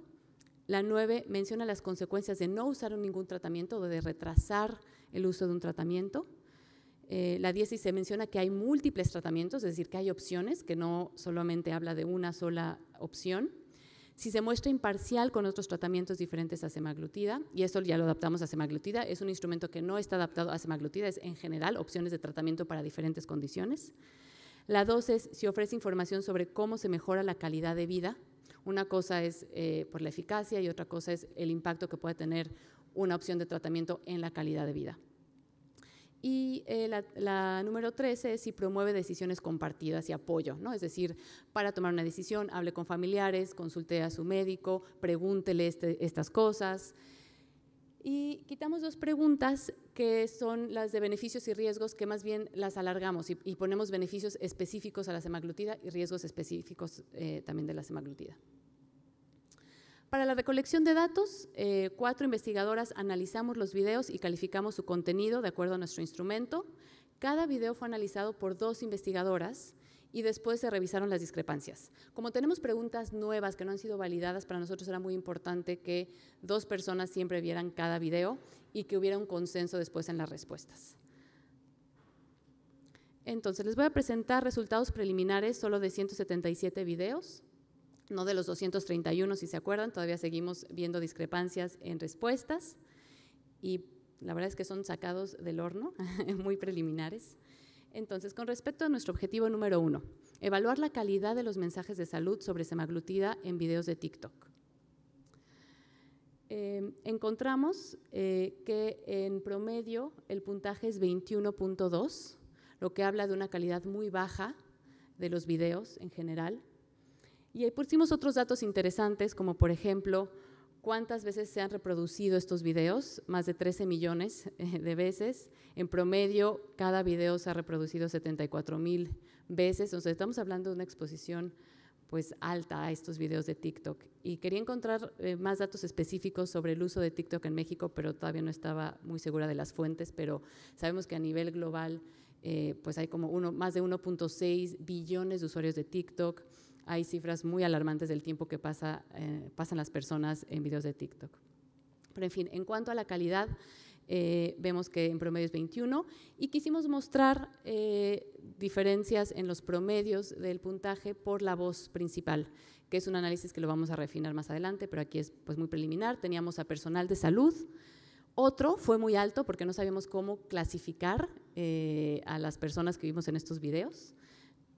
La nueve menciona las consecuencias de no usar ningún tratamiento o de retrasar el uso de un tratamiento. Eh, la 10 se menciona que hay múltiples tratamientos, es decir, que hay opciones, que no solamente habla de una sola opción. Si se muestra imparcial con otros tratamientos diferentes a semaglutida, y esto ya lo adaptamos a semaglutida, es un instrumento que no está adaptado a semaglutida, es en general opciones de tratamiento para diferentes condiciones. La 12 es si ofrece información sobre cómo se mejora la calidad de vida. Una cosa es eh, por la eficacia y otra cosa es el impacto que puede tener una opción de tratamiento en la calidad de vida. Y eh, la, número 13 es si promueve decisiones compartidas y apoyo, ¿no? Es decir, para tomar una decisión, hable con familiares, consulte a su médico, pregúntele este, estas cosas. Y quitamos dos preguntas que son las de beneficios y riesgos, que más bien las alargamos y, ponemos beneficios específicos a la semaglutida y riesgos específicos eh, también de la semaglutida. Para la recolección de datos, eh, cuatro investigadoras analizamos los videos y calificamos su contenido de acuerdo a nuestro instrumento. Cada video fue analizado por dos investigadoras y después se revisaron las discrepancias. Como tenemos preguntas nuevas que no han sido validadas, para nosotros era muy importante que dos personas siempre vieran cada video y que hubiera un consenso después en las respuestas. Entonces, les voy a presentar resultados preliminares solo de 177 videos no de los 231, si se acuerdan, todavía seguimos viendo discrepancias en respuestas y la verdad es que son sacados del horno, muy preliminares. Entonces, con respecto a nuestro objetivo número uno, evaluar la calidad de los mensajes de salud sobre semaglutida en videos de TikTok. Em, encontramos eh, que en promedio el puntaje es 21.2, lo que habla de una calidad muy baja de los videos en general, y ahí pusimos otros datos interesantes, como por ejemplo, cuántas veces se han reproducido estos videos, más de 13 millones eh, de veces. En promedio, cada video se ha reproducido 74 mil veces. O estamos hablando de una exposición pues alta a estos videos de TikTok. Y quería encontrar eh, más datos específicos sobre el uso de TikTok en México, pero todavía no estaba muy segura de las fuentes, pero sabemos que a nivel global eh, pues hay como más de 1.6 billones de usuarios de TikTok hay cifras muy alarmantes del tiempo que eh, pasan las personas en videos de TikTok. Pero en fin, en cuanto a la calidad, eh, vemos que en promedio es 21 y quisimos mostrar eh, diferencias en los promedios del puntaje por la voz principal, que es un análisis que lo vamos a refinar más adelante, pero aquí es pues, muy preliminar. Teníamos a personal de salud, otro fue muy alto porque no sabíamos cómo clasificar a las personas que vimos en estos videos.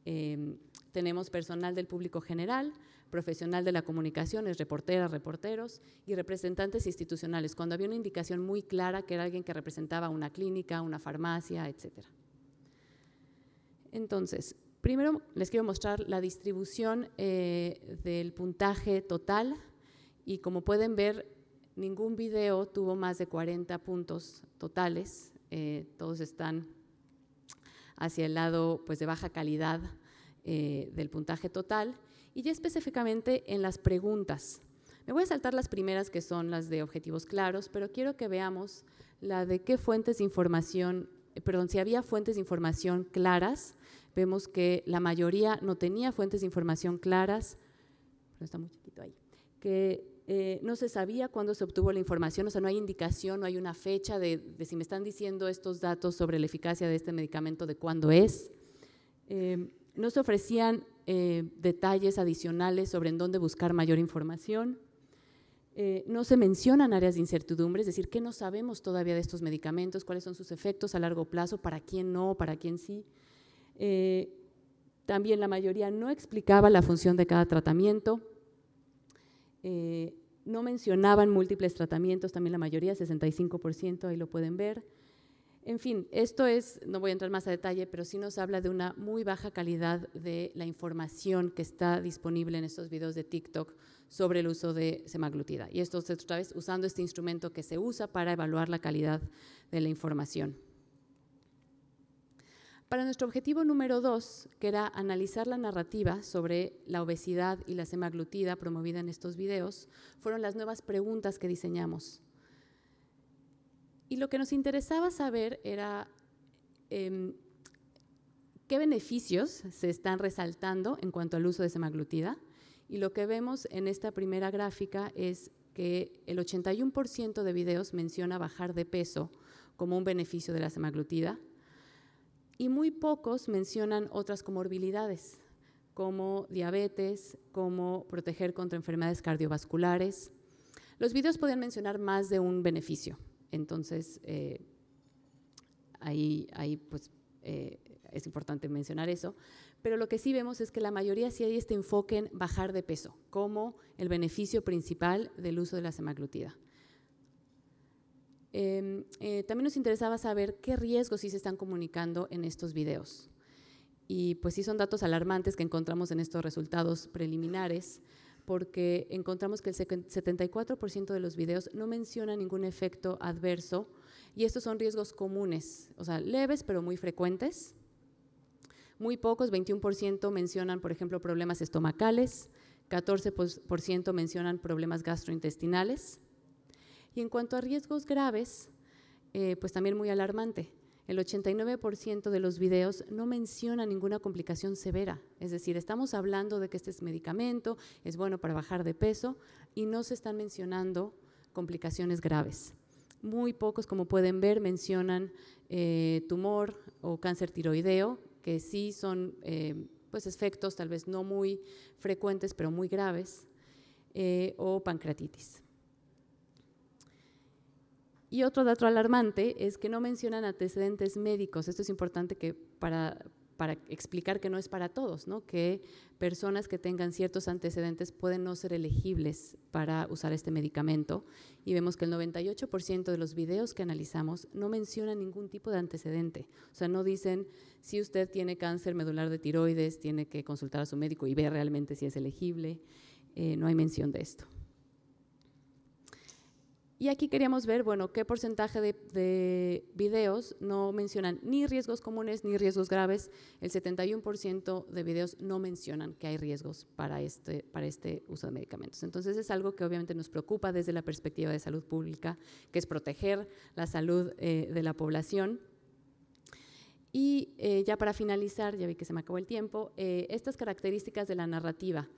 Em, tenemos personal del público general, profesional de la comunicación, es reporteras, reporteros y representantes institucionales, cuando había una indicación muy clara que era alguien que representaba una clínica, una farmacia, etc. Entonces, primero les quiero mostrar la distribución eh, del puntaje total y como pueden ver, ningún video tuvo más de 40 puntos totales, eh, todos están hacia el lado pues, de baja calidad eh, del puntaje total y ya específicamente en las preguntas. Me voy a saltar las primeras que son las de objetivos claros, pero quiero que veamos la de qué fuentes de información, eh, perdón, si había fuentes de información claras, vemos que la mayoría no tenía fuentes de información claras, pero está muy chiquito ahí, que eh, no se sabía cuándo se obtuvo la información, o sea, no hay indicación, no hay una fecha de, si me están diciendo estos datos sobre la eficacia de este medicamento, de cuándo es. No se ofrecían eh, detalles adicionales sobre en dónde buscar mayor información. Eh, no se mencionan áreas de incertidumbre, es decir, qué no sabemos todavía de estos medicamentos, cuáles son sus efectos a largo plazo, para quién no, para quién sí. Eh, también la mayoría no explicaba la función de cada tratamiento. no mencionaban múltiples tratamientos, también la mayoría, 65%, ahí lo pueden ver. En fin, esto es, no voy a entrar más a detalle, pero sí nos habla de una muy baja calidad de la información que está disponible en estos videos de TikTok sobre el uso de semaglutida. Y esto otra vez usando este instrumento que se usa para evaluar la calidad de la información. Para nuestro objetivo número dos, que era analizar la narrativa sobre la obesidad y la semaglutida promovida en estos videos, fueron las nuevas preguntas que diseñamos. Y lo que nos interesaba saber era em, qué beneficios se están resaltando en cuanto al uso de semaglutida. Y lo que vemos en esta primera gráfica es que el 81% de videos menciona bajar de peso como un beneficio de la semaglutida y muy pocos mencionan otras comorbilidades como diabetes, como proteger contra enfermedades cardiovasculares. Los videos podían mencionar más de un beneficio, entonces, eh, ahí, ahí pues, eh, es importante mencionar eso. Pero lo que sí vemos es que la mayoría sí hay este enfoque en bajar de peso como el beneficio principal del uso de la semaglutida. Em, eh, también nos interesaba saber qué riesgos sí se están comunicando en estos videos. Y pues sí son datos alarmantes que encontramos en estos resultados preliminares porque encontramos que el 74% de los videos no menciona ningún efecto adverso y estos son riesgos comunes, o sea, leves pero muy frecuentes. Muy pocos, 21% mencionan, por ejemplo, problemas estomacales, 14% mencionan problemas gastrointestinales. Y en cuanto a riesgos graves, eh, pues también muy alarmante. El 89% de los videos no menciona ninguna complicación severa, es decir, estamos hablando de que este es medicamento, es bueno para bajar de peso y no se están mencionando complicaciones graves. Muy pocos, como pueden ver, mencionan eh, tumor o cáncer tiroideo, que sí son eh, pues efectos tal vez no muy frecuentes, pero muy graves, eh, o pancreatitis. Y otro dato alarmante es que no mencionan antecedentes médicos. Esto es importante que para, explicar que no es para todos, ¿no? que personas que tengan ciertos antecedentes pueden no ser elegibles para usar este medicamento. Y vemos que el 98% de los videos que analizamos no mencionan ningún tipo de antecedente. O sea, no dicen si usted tiene cáncer medular de tiroides, tiene que consultar a su médico y ver realmente si es elegible. Eh, no hay mención de esto. Y aquí queríamos ver, bueno, qué porcentaje de, videos no mencionan ni riesgos comunes ni riesgos graves. El 71% de videos no mencionan que hay riesgos este, para este, uso de medicamentos. Entonces es algo que obviamente nos preocupa desde la perspectiva de salud pública, que es proteger la salud eh, de la población. Y eh, ya para finalizar, ya vi que se me acabó el tiempo, eh, estas características de la narrativa,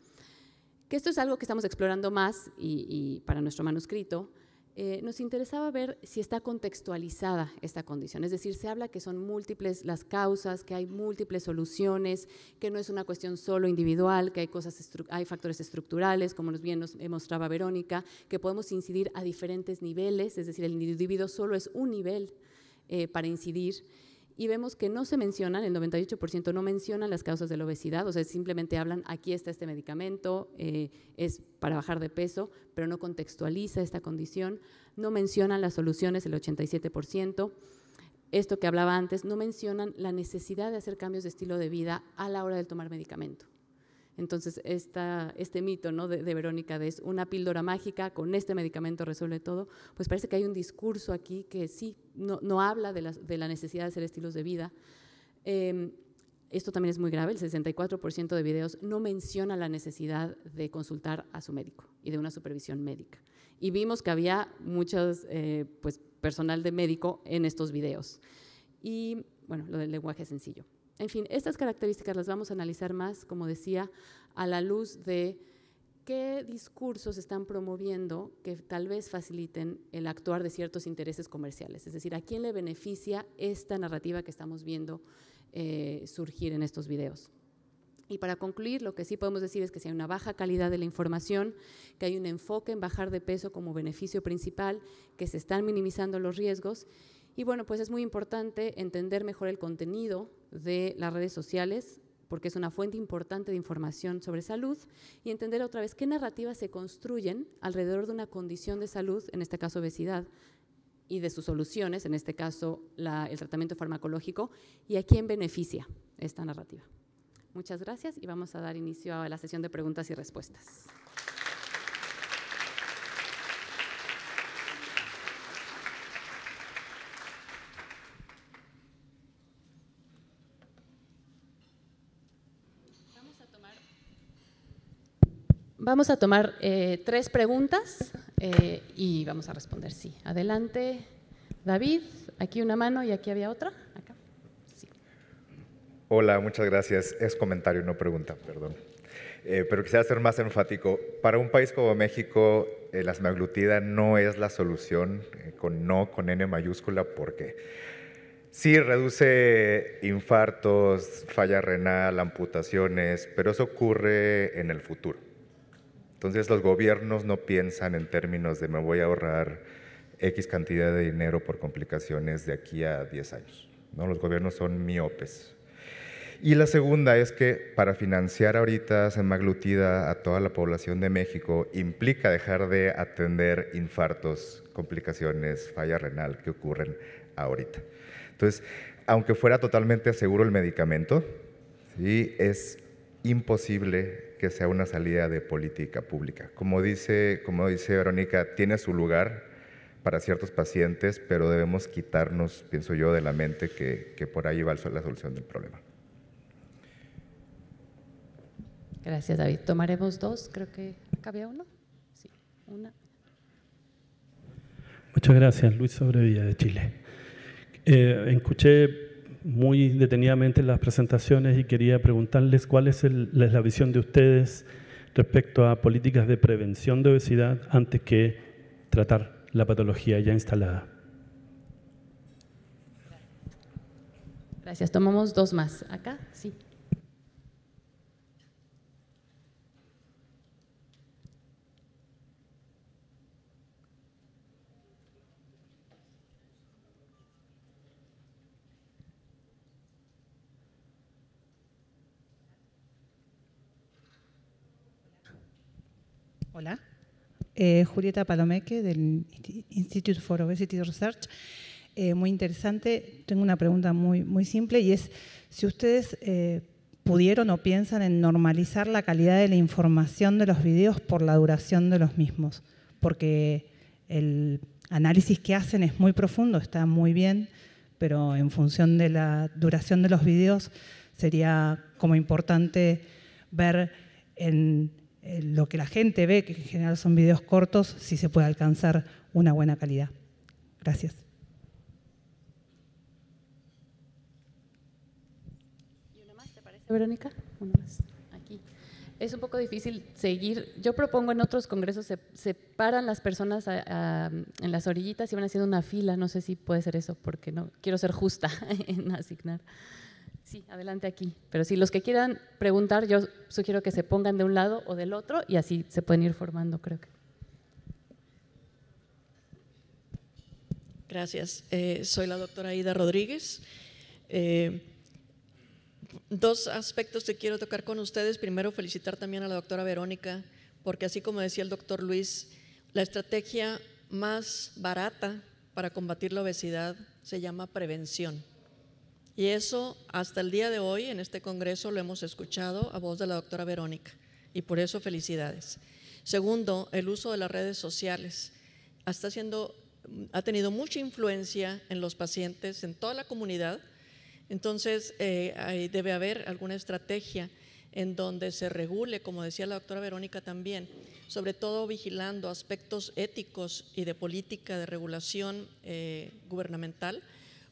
que esto es algo que estamos explorando más y para nuestro manuscrito, eh, nos interesaba ver si está contextualizada esta condición. Es decir, se habla que son múltiples las causas, que hay múltiples soluciones, que no es una cuestión solo individual, que hay, cosas hay factores estructurales, como nos bien nos eh, mostraba Verónica, que podemos incidir a diferentes niveles, es decir, el individuo solo es un nivel eh, para incidir y vemos que no se mencionan, el 98% no mencionan las causas de la obesidad, o sea, simplemente hablan, aquí está este medicamento, eh, es para bajar de peso, pero no contextualiza esta condición, no mencionan las soluciones, el 87%, esto que hablaba antes, no mencionan la necesidad de hacer cambios de estilo de vida a la hora de tomar medicamento. Entonces, este mito de, Verónica de es una píldora mágica, con este medicamento resuelve todo, pues parece que hay un discurso aquí que sí, no, habla de la, necesidad de hacer estilos de vida. Em, esto también es muy grave, el 64% de videos no menciona la necesidad de consultar a su médico y de una supervisión médica. Y vimos que había muchos eh, pues, personal de médico en estos videos. Y bueno, lo del lenguaje sencillo. En fin, estas características las vamos a analizar más, como decía, a la luz de qué discursos están promoviendo que tal vez faciliten el actuar de ciertos intereses comerciales. Es decir, ¿a quién le beneficia esta narrativa que estamos viendo eh, surgir en estos videos? Y para concluir, lo que sí podemos decir es que si hay una baja calidad de la información, que hay un enfoque en bajar de peso como beneficio principal, que se están minimizando los riesgos. Y bueno, pues es muy importante entender mejor el contenido de las redes sociales, porque es una fuente importante de información sobre salud, y entender otra vez qué narrativas se construyen alrededor de una condición de salud, en este caso obesidad, y de sus soluciones, en este caso el tratamiento farmacológico, y a quién beneficia esta narrativa. Muchas gracias y vamos a dar inicio a la sesión de preguntas y respuestas. Vamos a tomar eh, tres preguntas eh, y vamos a responder sí. Adelante, David. Aquí una mano y aquí había otra. Hola, muchas gracias. Es comentario, no pregunta, perdón. Eh, pero quisiera ser más enfático. Para un país como México, la semaglutida no es la solución, con no, con N mayúscula, porque sí reduce infartos, falla renal, amputaciones, pero eso ocurre en el futuro entonces los gobiernos no piensan en términos de me voy a ahorrar X cantidad de dinero por complicaciones de aquí a 10 años. ¿no? Los gobiernos son miopes. Y la segunda es que para financiar ahorita semaglutida a toda la población de México implica dejar de atender infartos, complicaciones, falla renal que ocurren ahorita. Entonces, aunque fuera totalmente seguro el medicamento, ¿sí? es imposible que sea una salida de política pública. Como dice, como dice Verónica, tiene su lugar para ciertos pacientes, pero debemos quitarnos, pienso yo, de la mente que, que por ahí va la solución del problema. Gracias, David. Tomaremos dos, creo que cabía uno. Sí, una. Muchas gracias, Luis Sobrevilla de Chile. Eh, escuché muy detenidamente las presentaciones y quería preguntarles cuál es, la, la visión de ustedes respecto a políticas de prevención de obesidad antes que tratar la patología ya instalada. Gracias. Tomamos dos más. Acá, sí. Hola. Eh, Julieta Palomeque del Institute for Obesity Research. Eh, muy interesante. Tengo una pregunta muy, muy simple y es si ustedes eh, pudieron o piensan en normalizar la calidad de la información de los videos por la duración de los mismos, porque el análisis que hacen es muy profundo, está muy bien, pero en función de la duración de los videos sería como importante ver en eh, lo que la gente ve, que en general son videos cortos, si se puede alcanzar una buena calidad. Gracias. ¿Y una más, te parece, Verónica? Aquí. Es un poco difícil seguir. Yo propongo en otros congresos se, se paran las personas en las orillitas y van haciendo una fila. No sé si puede ser eso, porque no quiero ser justa en asignar. Sí, adelante aquí. Pero si los que quieran preguntar, yo sugiero que se pongan de un lado o del otro y así se pueden ir formando, creo que. Gracias. Eh, soy la doctora Ida Rodríguez. Eh, dos aspectos que quiero tocar con ustedes. Primero, felicitar también a la doctora Verónica, porque así como decía el doctor Luis, la estrategia más barata para combatir la obesidad se llama prevención. Y eso hasta el día de hoy en este Congreso lo hemos escuchado a voz de la doctora Verónica y por eso felicidades. Segundo, el uso de las redes sociales. Está ha tenido mucha influencia en los pacientes, en toda la comunidad. Entonces, eh, debe haber alguna estrategia en donde se regule, como decía la doctora Verónica también, sobre todo vigilando aspectos éticos y de política de regulación eh, gubernamental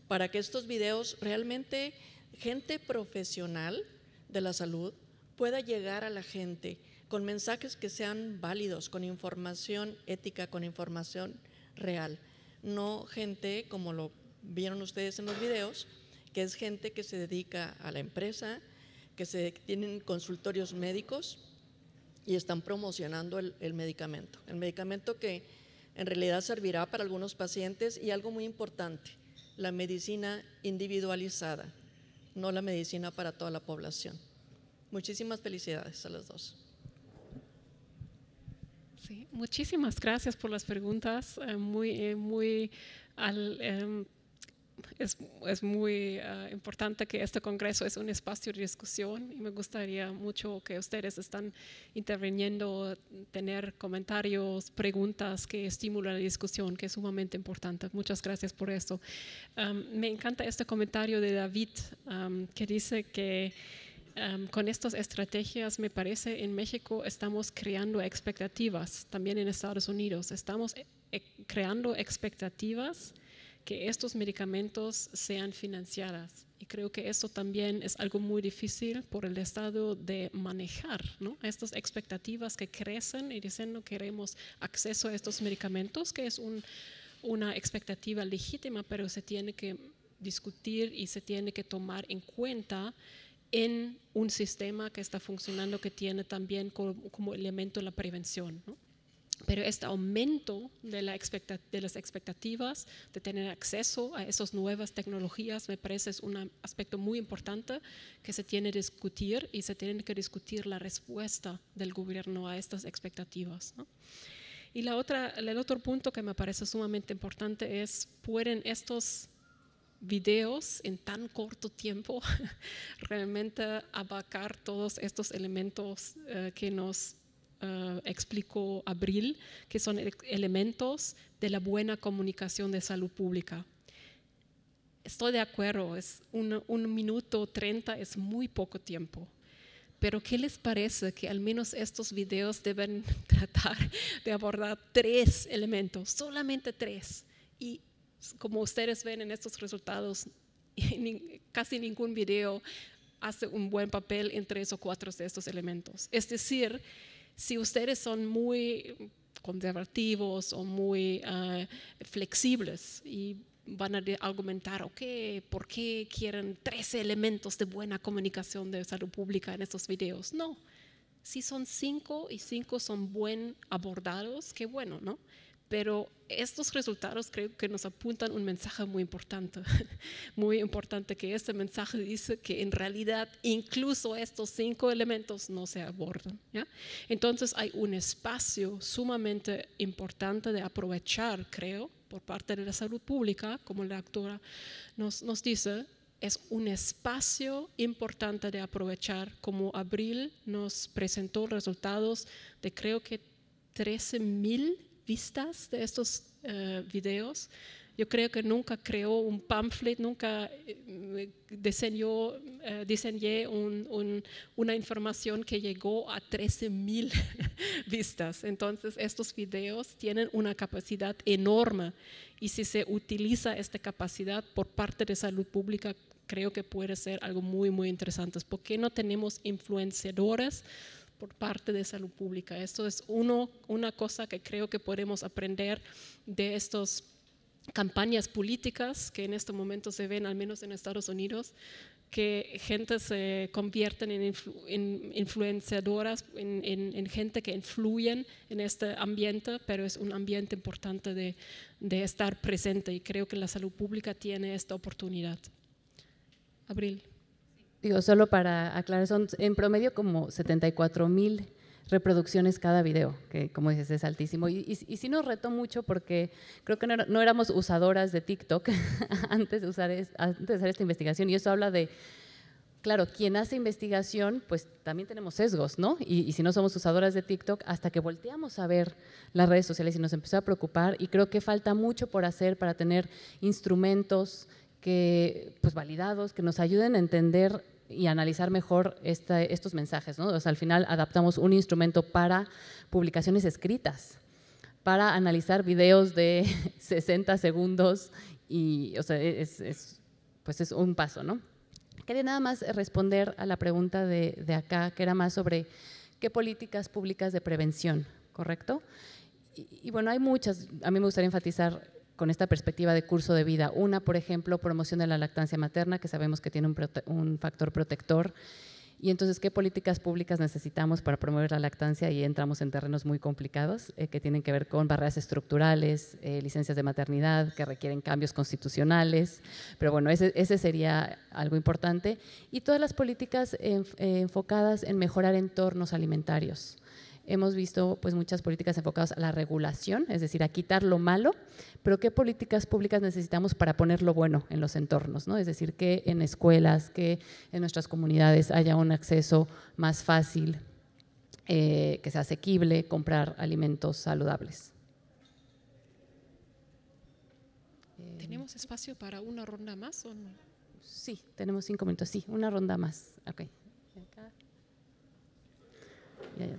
para que estos videos realmente gente profesional de la salud pueda llegar a la gente con mensajes que sean válidos, con información ética, con información real. No gente, como lo vieron ustedes en los videos, que es gente que se dedica a la empresa, que se, tienen consultorios médicos y están promocionando el, el medicamento. El medicamento que en realidad servirá para algunos pacientes y algo muy importante, la medicina individualizada, no la medicina para toda la población. Muchísimas felicidades a los dos. Sí, muchísimas gracias por las preguntas, eh, muy, eh, muy al, em, es, es muy ah, importante que este Congreso es un espacio de discusión y me gustaría mucho que ustedes están interviniendo, tener comentarios, preguntas que estimulan la discusión, que es sumamente importante. Muchas gracias por eso. me encanta este comentario de David que dice que... con estas estrategias, me parece, en México estamos creando expectativas, también en Estados Unidos, estamos eh, creando expectativas que estos medicamentos sean financiadas. Y creo que eso también es algo muy difícil por el Estado de manejar, ¿no? Estas expectativas que crecen y dicen no queremos acceso a estos medicamentos, que es una expectativa legítima, pero se tiene que discutir y se tiene que tomar en cuenta en un sistema que está funcionando, que tiene también como, como elemento la prevención. ¿no? Pero este aumento de, la de, las expectativas, de tener acceso a esas nuevas tecnologías, me parece es un aspecto muy importante que se tiene que discutir y se tiene que discutir la respuesta del gobierno a estas expectativas. Y la otra, el otro punto que me parece sumamente importante es, ¿pueden estos videos en tan corto tiempo realmente abarcar todos estos elementos eh, que nos Ah, explicó Abril, que son e-, elementos de la buena comunicación de salud pública. Estoy de acuerdo, es un, minuto 30 es muy poco tiempo. Pero ¿qué les parece que al menos estos videos deben tratar de abordar tres elementos, solamente tres? Y como ustedes ven en estos resultados, casi ningún video hace un buen papel en tres o cuatro de estos elementos. Es decir, si ustedes son muy conservativos o muy ah, flexibles y van a argumentar, ok, ¿por qué quieren tres elementos de buena comunicación de salud pública en estos videos? No, si son cinco y cinco son buen abordados, qué bueno, ¿no? Pero estos resultados creo que nos apuntan un mensaje muy importante, muy importante que este mensaje dice que en realidad incluso estos cinco elementos no se abordan. ¿ya? Entonces hay un espacio sumamente importante de aprovechar, creo, por parte de la salud pública, como la doctora nos, nos dice, es un espacio importante de aprovechar, como Abril nos presentó resultados de creo que 13 mil vistas de estos eh, videos. Yo creo que nunca creó un pamphlet, nunca eh, diseñó, eh, diseñé una información que llegó a 13.000 vistas. Entonces, estos videos tienen una capacidad enorme y si se utiliza esta capacidad por parte de salud pública, creo que puede ser algo muy, muy interesante. ¿Por qué no tenemos influenciadores? por parte de salud pública. Esto es uno, una cosa que creo que podemos aprender de estas campañas políticas que en este momento se ven, al menos en Estados Unidos, que gente se convierte en, en influenciadoras, en, gente que influyen en este ambiente, pero es un ambiente importante de estar presente y creo que la salud pública tiene esta oportunidad. Abril. Digo, solo para aclarar, son en promedio como 74 mil reproducciones cada video, que como dices es altísimo. Y, y, sí nos retó mucho porque creo que no, éramos usadoras de TikTok antes, de usar antes de hacer esta investigación. Y eso habla de, claro, quien hace investigación, pues también tenemos sesgos, ¿no? Y, y si no somos usadoras de TikTok, hasta que volteamos a ver las redes sociales y nos empezó a preocupar. Y creo que falta mucho por hacer para tener instrumentos que pues validados, que nos ayuden a entender y analizar mejor estos mensajes. O sea, al final adaptamos un instrumento para publicaciones escritas, para analizar videos de 60 segundos y, o sea, e-, es, pues es un paso, ¿no? Quería nada más responder a la pregunta de, de acá, que era más sobre qué políticas públicas de prevención, ¿correcto? Y, y, bueno, hay muchas, a mí me gustaría enfatizar con esta perspectiva de curso de vida. Una, por ejemplo, promoción de la lactancia materna, que sabemos que tiene un, factor protector. Y entonces, ¿qué políticas públicas necesitamos para promover la lactancia? Y entramos en terrenos muy complicados eh, que tienen que ver con barreras estructurales, eh, licencias de maternidad que requieren cambios constitucionales. Pero bueno, ese, sería algo importante. Y todas las políticas eh, enfocadas en mejorar entornos alimentarios hemos visto pues muchas políticas enfocadas a la regulación, es decir, a quitar lo malo, pero qué políticas públicas necesitamos para poner lo bueno en los entornos, Es decir, que en escuelas, que en nuestras comunidades haya un acceso más fácil, eh, que sea asequible comprar alimentos saludables. Eh, ¿Tenemos espacio para una ronda más o no? Sí, tenemos cinco minutos. Sí, una ronda más. Ok. Ya, ya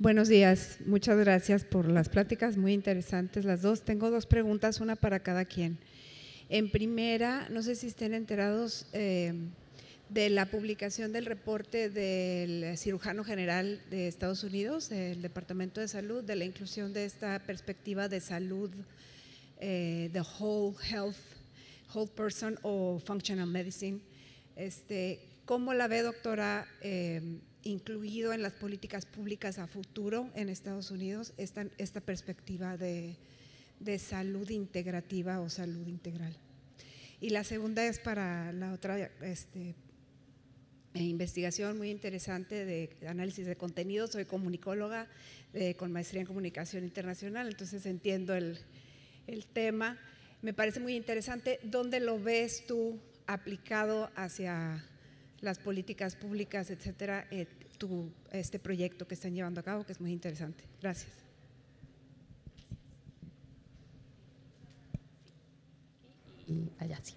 Buenos días, muchas gracias por las pláticas, muy interesantes las dos. Tengo dos preguntas, una para cada quien. En primera, no sé si estén enterados eh, de la publicación del reporte del cirujano general de Estados Unidos, del Departamento de Salud, de la inclusión de esta perspectiva de salud, de eh, whole health, whole person o functional medicine. Este, ¿Cómo la ve, doctora? Eh, incluido en las políticas públicas a futuro en Estados Unidos esta, esta perspectiva de, de, salud integrativa o salud integral. Y la segunda es para la otra este, eh, investigación muy interesante de análisis de contenidos. Soy comunicóloga eh, con maestría en comunicación internacional, entonces entiendo el, el tema. Me parece muy interesante. ¿Dónde lo ves tú aplicado hacia las políticas públicas, etcétera, eh, este proyecto que están llevando a cabo, que es muy interesante. Gracias. allá sí.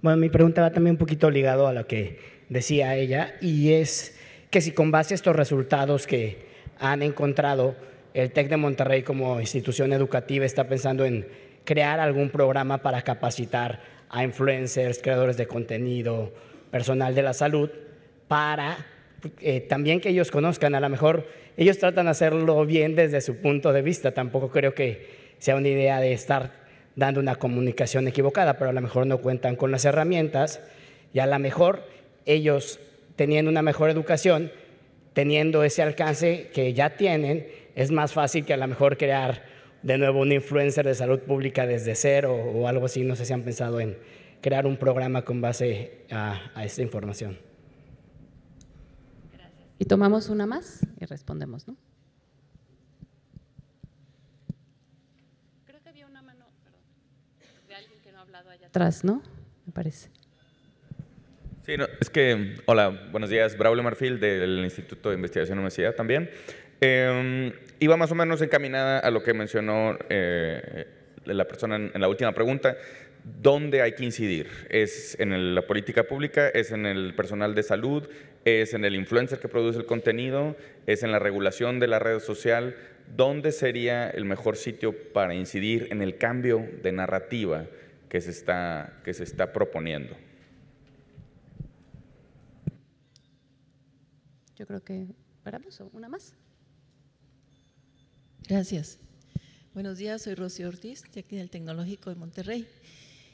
Bueno, mi pregunta va también un poquito ligado a lo que decía ella, y es que si con base a estos resultados que han encontrado, el TEC de Monterrey como institución educativa está pensando en crear algún programa para capacitar a influencers, creadores de contenido, personal de la salud para eh, también que ellos conozcan, a lo mejor ellos tratan de hacerlo bien desde su punto de vista, tampoco creo que sea una idea de estar dando una comunicación equivocada, pero a lo mejor no cuentan con las herramientas y a lo mejor ellos teniendo una mejor educación, teniendo ese alcance que ya tienen, es más fácil que a lo mejor crear de nuevo un influencer de salud pública desde cero o algo así, no sé si han pensado en, crear un programa con base a, esta información. Y tomamos una más y respondemos, ¿no? Creo que había una mano de alguien que no ha hablado allá atrás, ¿no? Me parece. Sí, es que, hola, buenos días, Braulio Marfil del Instituto de Investigación Universidad también. Em, iba más o menos encaminada a lo que mencionó eh, la persona en la última pregunta ¿Dónde hay que incidir? ¿Es en la política pública? ¿Es en el personal de salud? ¿Es en el influencer que produce el contenido? ¿Es en la regulación de la red social? ¿Dónde sería el mejor sitio para incidir en el cambio de narrativa que se está, que se está proponiendo? Yo creo que paramos, una más. Gracias. Buenos días, soy Rocío Ortiz, de aquí del Tecnológico de Monterrey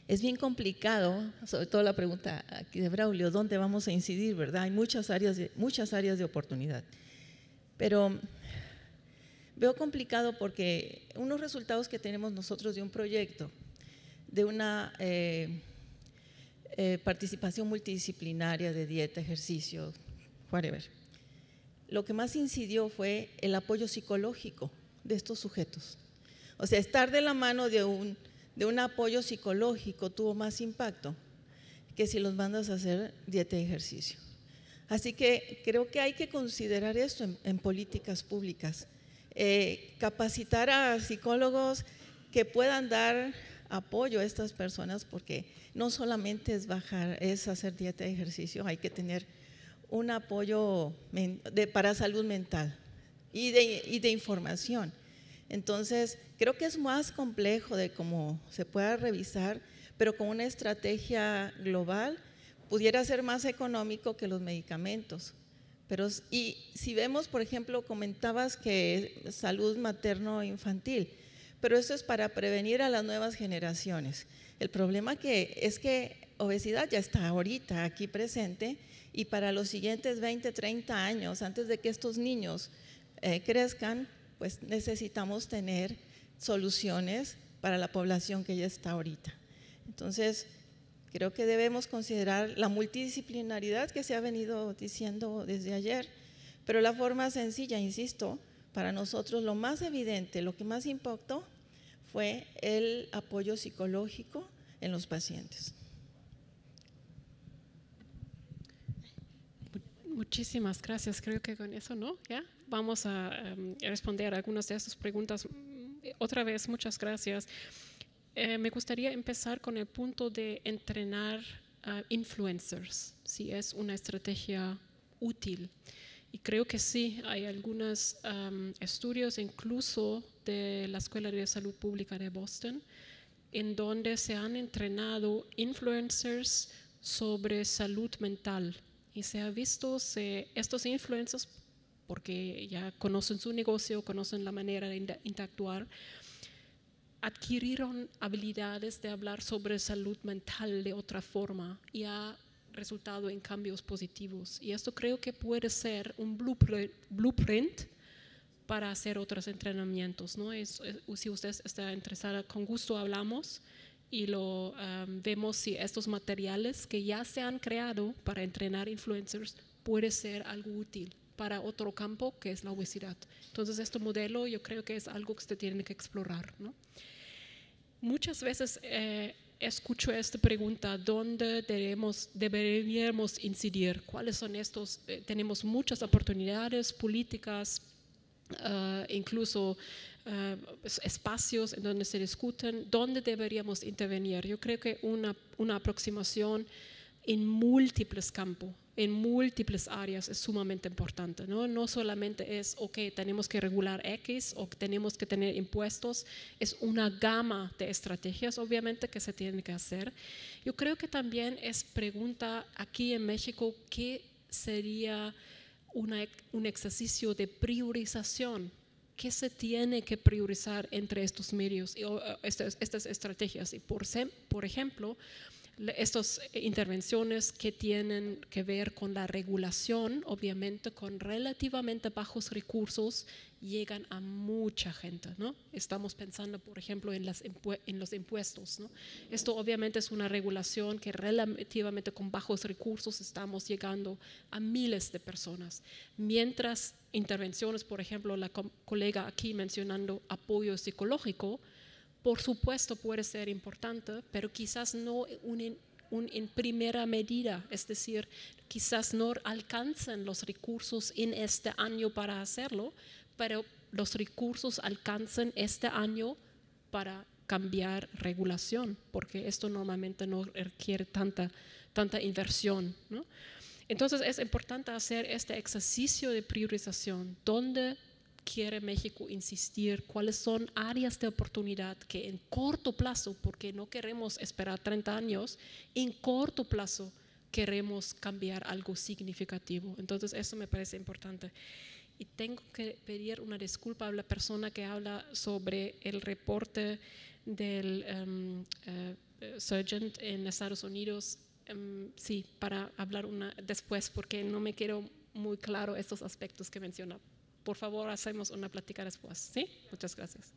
es bien complicado, sobre todo la pregunta aquí de Braulio, ¿dónde vamos a incidir, verdad? Hay muchas áreas de, muchas áreas de oportunidad. Pero veo complicado porque unos resultados que tenemos nosotros de un proyecto, de una eh, eh, participación multidisciplinaria de dieta, ejercicio, whatever, lo que más incidió fue el apoyo psicológico de estos sujetos. O sea, estar de la mano de un de un apoyo psicológico tuvo más impacto que si los mandas a hacer dieta y ejercicio. Así que creo que hay que considerar esto en, políticas públicas. Eh, capacitar a psicólogos que puedan dar apoyo a estas personas porque no solamente es bajar, es hacer dieta y ejercicio, hay que tener un apoyo para salud mental y de información. Entonces, creo que es más complejo de cómo se pueda revisar, pero con una estrategia global pudiera ser más económico que los medicamentos. Pero, y si vemos, por ejemplo, comentabas que salud materno-infantil, pero esto es para prevenir a las nuevas generaciones. El problema es que obesidad ya está ahorita aquí presente y para los siguientes 20, 30 años, antes de que estos niños eh, crezcan, pues necesitamos tener soluciones para la población que ya está ahorita. Entonces, creo que debemos considerar la multidisciplinaridad que se ha venido diciendo desde ayer, pero la forma sencilla, insisto, para nosotros lo más evidente, lo que más impactó fue el apoyo psicológico en los pacientes. Muchísimas gracias. Creo que con eso, ¿no? Ya vamos a em, responder algunas de estas preguntas. Mm, otra vez, muchas gracias. Eh, me gustaría empezar con el punto de entrenar influencers, si es una estrategia útil. Y creo que sí, hay algunos em, estudios, incluso de la Escuela de Salud Pública de Boston, en donde se han entrenado influencers sobre salud mental y se ha visto se, estos influencers, porque ya conocen su negocio, conocen la manera de interactuar, adquirieron habilidades de hablar sobre salud mental de otra forma y ha resultado en cambios positivos. Y esto creo que puede ser un blueprint, para hacer otros entrenamientos. ¿no? Es, si usted está interesada, con gusto hablamos y lo vemos si estos materiales que ya se han creado para entrenar influencers puede ser algo útil para otro campo que es la obesidad. Entonces, este modelo yo creo que es algo que se tiene que explorar. ¿no? Muchas veces eh, escucho esta pregunta, ¿dónde debemos, deberíamos incidir? ¿Cuáles son estos? Eh, tenemos muchas oportunidades políticas, ah, incluso eh, espacios en donde se discuten dónde deberíamos intervenir. Yo creo que una, una aproximación en múltiples campos, en múltiples áreas es sumamente importante. ¿no? no solamente es, ok, tenemos que regular X o tenemos que tener impuestos, es una gama de estrategias obviamente que se tienen que hacer. Yo creo que también es pregunta aquí en México qué sería una, un ejercicio de priorización ¿Qué se tiene que priorizar entre estos medios y estas, estrategias? Y por ejemplo, estas intervenciones que tienen que ver con la regulación, obviamente, con relativamente bajos recursos llegan a mucha gente. ¿no? Estamos pensando, por ejemplo, en, las en los impuestos. ¿no? Esto obviamente es una regulación que relativamente con bajos recursos estamos llegando a miles de personas. Mientras intervenciones, por ejemplo, la colega aquí mencionando apoyo psicológico, por supuesto puede ser importante, pero quizás no en primera medida, es decir, quizás no alcancen los recursos en este año para hacerlo, pero los recursos alcancen este año para cambiar regulación, porque esto normalmente no requiere tanta, tanta inversión. ¿no? Entonces es importante hacer este ejercicio de priorización, dónde quiere México insistir, cuáles son áreas de oportunidad que en corto plazo, porque no queremos esperar 30 años, en corto plazo queremos cambiar algo significativo. Entonces eso me parece importante y tengo que pedir una disculpa a la persona que habla sobre el reporte del em, eh, surgeon en Estados Unidos. Em, sí, para hablar una, después, porque no me quedó muy claro estos aspectos que menciona. Por favor, hacemos una plática después. ¿sí? Muchas gracias.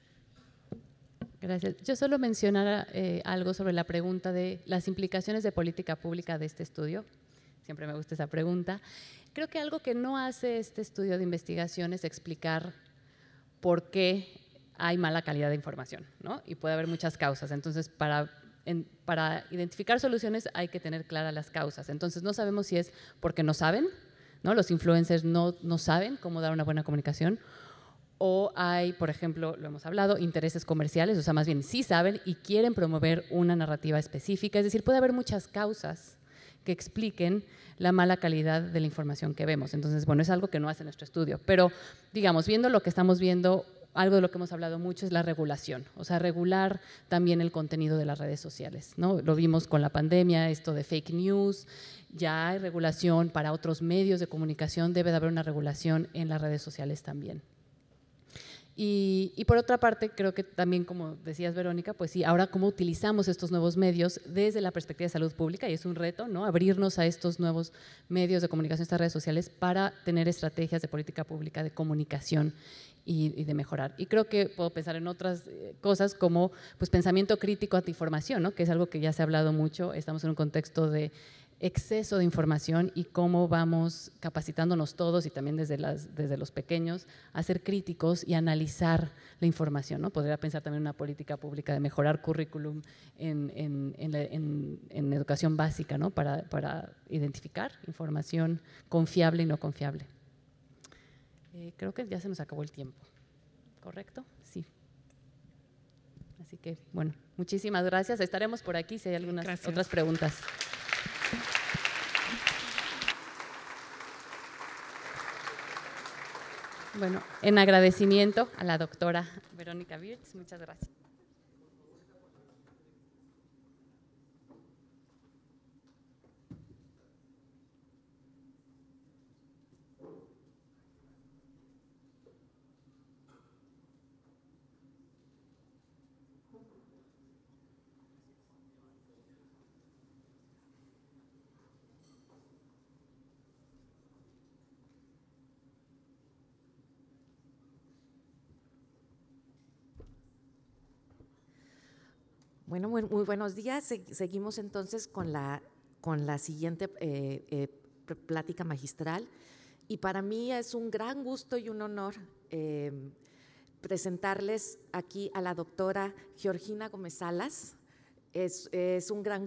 Gracias. Yo solo mencionara eh, algo sobre la pregunta de las implicaciones de política pública de este estudio. Siempre me gusta esa pregunta. Creo que algo que no hace este estudio de investigación es explicar por qué hay mala calidad de información, ¿no? Y puede haber muchas causas. Entonces, para, para identificar soluciones hay que tener claras las causas. Entonces, no sabemos si es porque no saben, ¿no? Los influencers no, no saben cómo dar una buena comunicación. O hay, por ejemplo, lo hemos hablado, intereses comerciales, o sea, más bien sí saben y quieren promover una narrativa específica. Es decir, puede haber muchas causas que expliquen la mala calidad de la información que vemos. Entonces, bueno, es algo que no hace nuestro estudio, pero digamos, viendo lo que estamos viendo, algo de lo que hemos hablado mucho es la regulación, o sea, regular también el contenido de las redes sociales, ¿no? Lo vimos con la pandemia, esto de fake news, ya hay regulación para otros medios de comunicación, debe de haber una regulación en las redes sociales también. Y, por otra parte, creo que también, como decías, Verónica, pues sí, ahora cómo utilizamos estos nuevos medios desde la perspectiva de salud pública, y es un reto, ¿no? Abrirnos a estos nuevos medios de comunicación, estas redes sociales, para tener estrategias de política pública, de comunicación y, de mejorar. Y creo que puedo pensar en otras eh, cosas como pues, pensamiento crítico a información ¿no? Que es algo que ya se ha hablado mucho, estamos en un contexto de exceso de información y cómo vamos capacitándonos todos y también desde, los pequeños a ser críticos y analizar la información. ¿no? Podría pensar también en una política pública de mejorar currículum en, educación básica para, identificar información confiable y no confiable. Eh, creo que ya se nos acabó el tiempo, ¿correcto? Sí. Así que, bueno, muchísimas gracias. Estaremos por aquí si hay algunas otras preguntas. Bueno, en agradecimiento a la doctora Verónica Birds, muchas gracias. Bueno, muy, buenos días. seguimos entonces con la, con la siguiente eh, eh, plática magistral. Y para mí es un gran gusto y un honor eh, presentarles aquí a la doctora Georgina Gómez Salas. Es, es un gran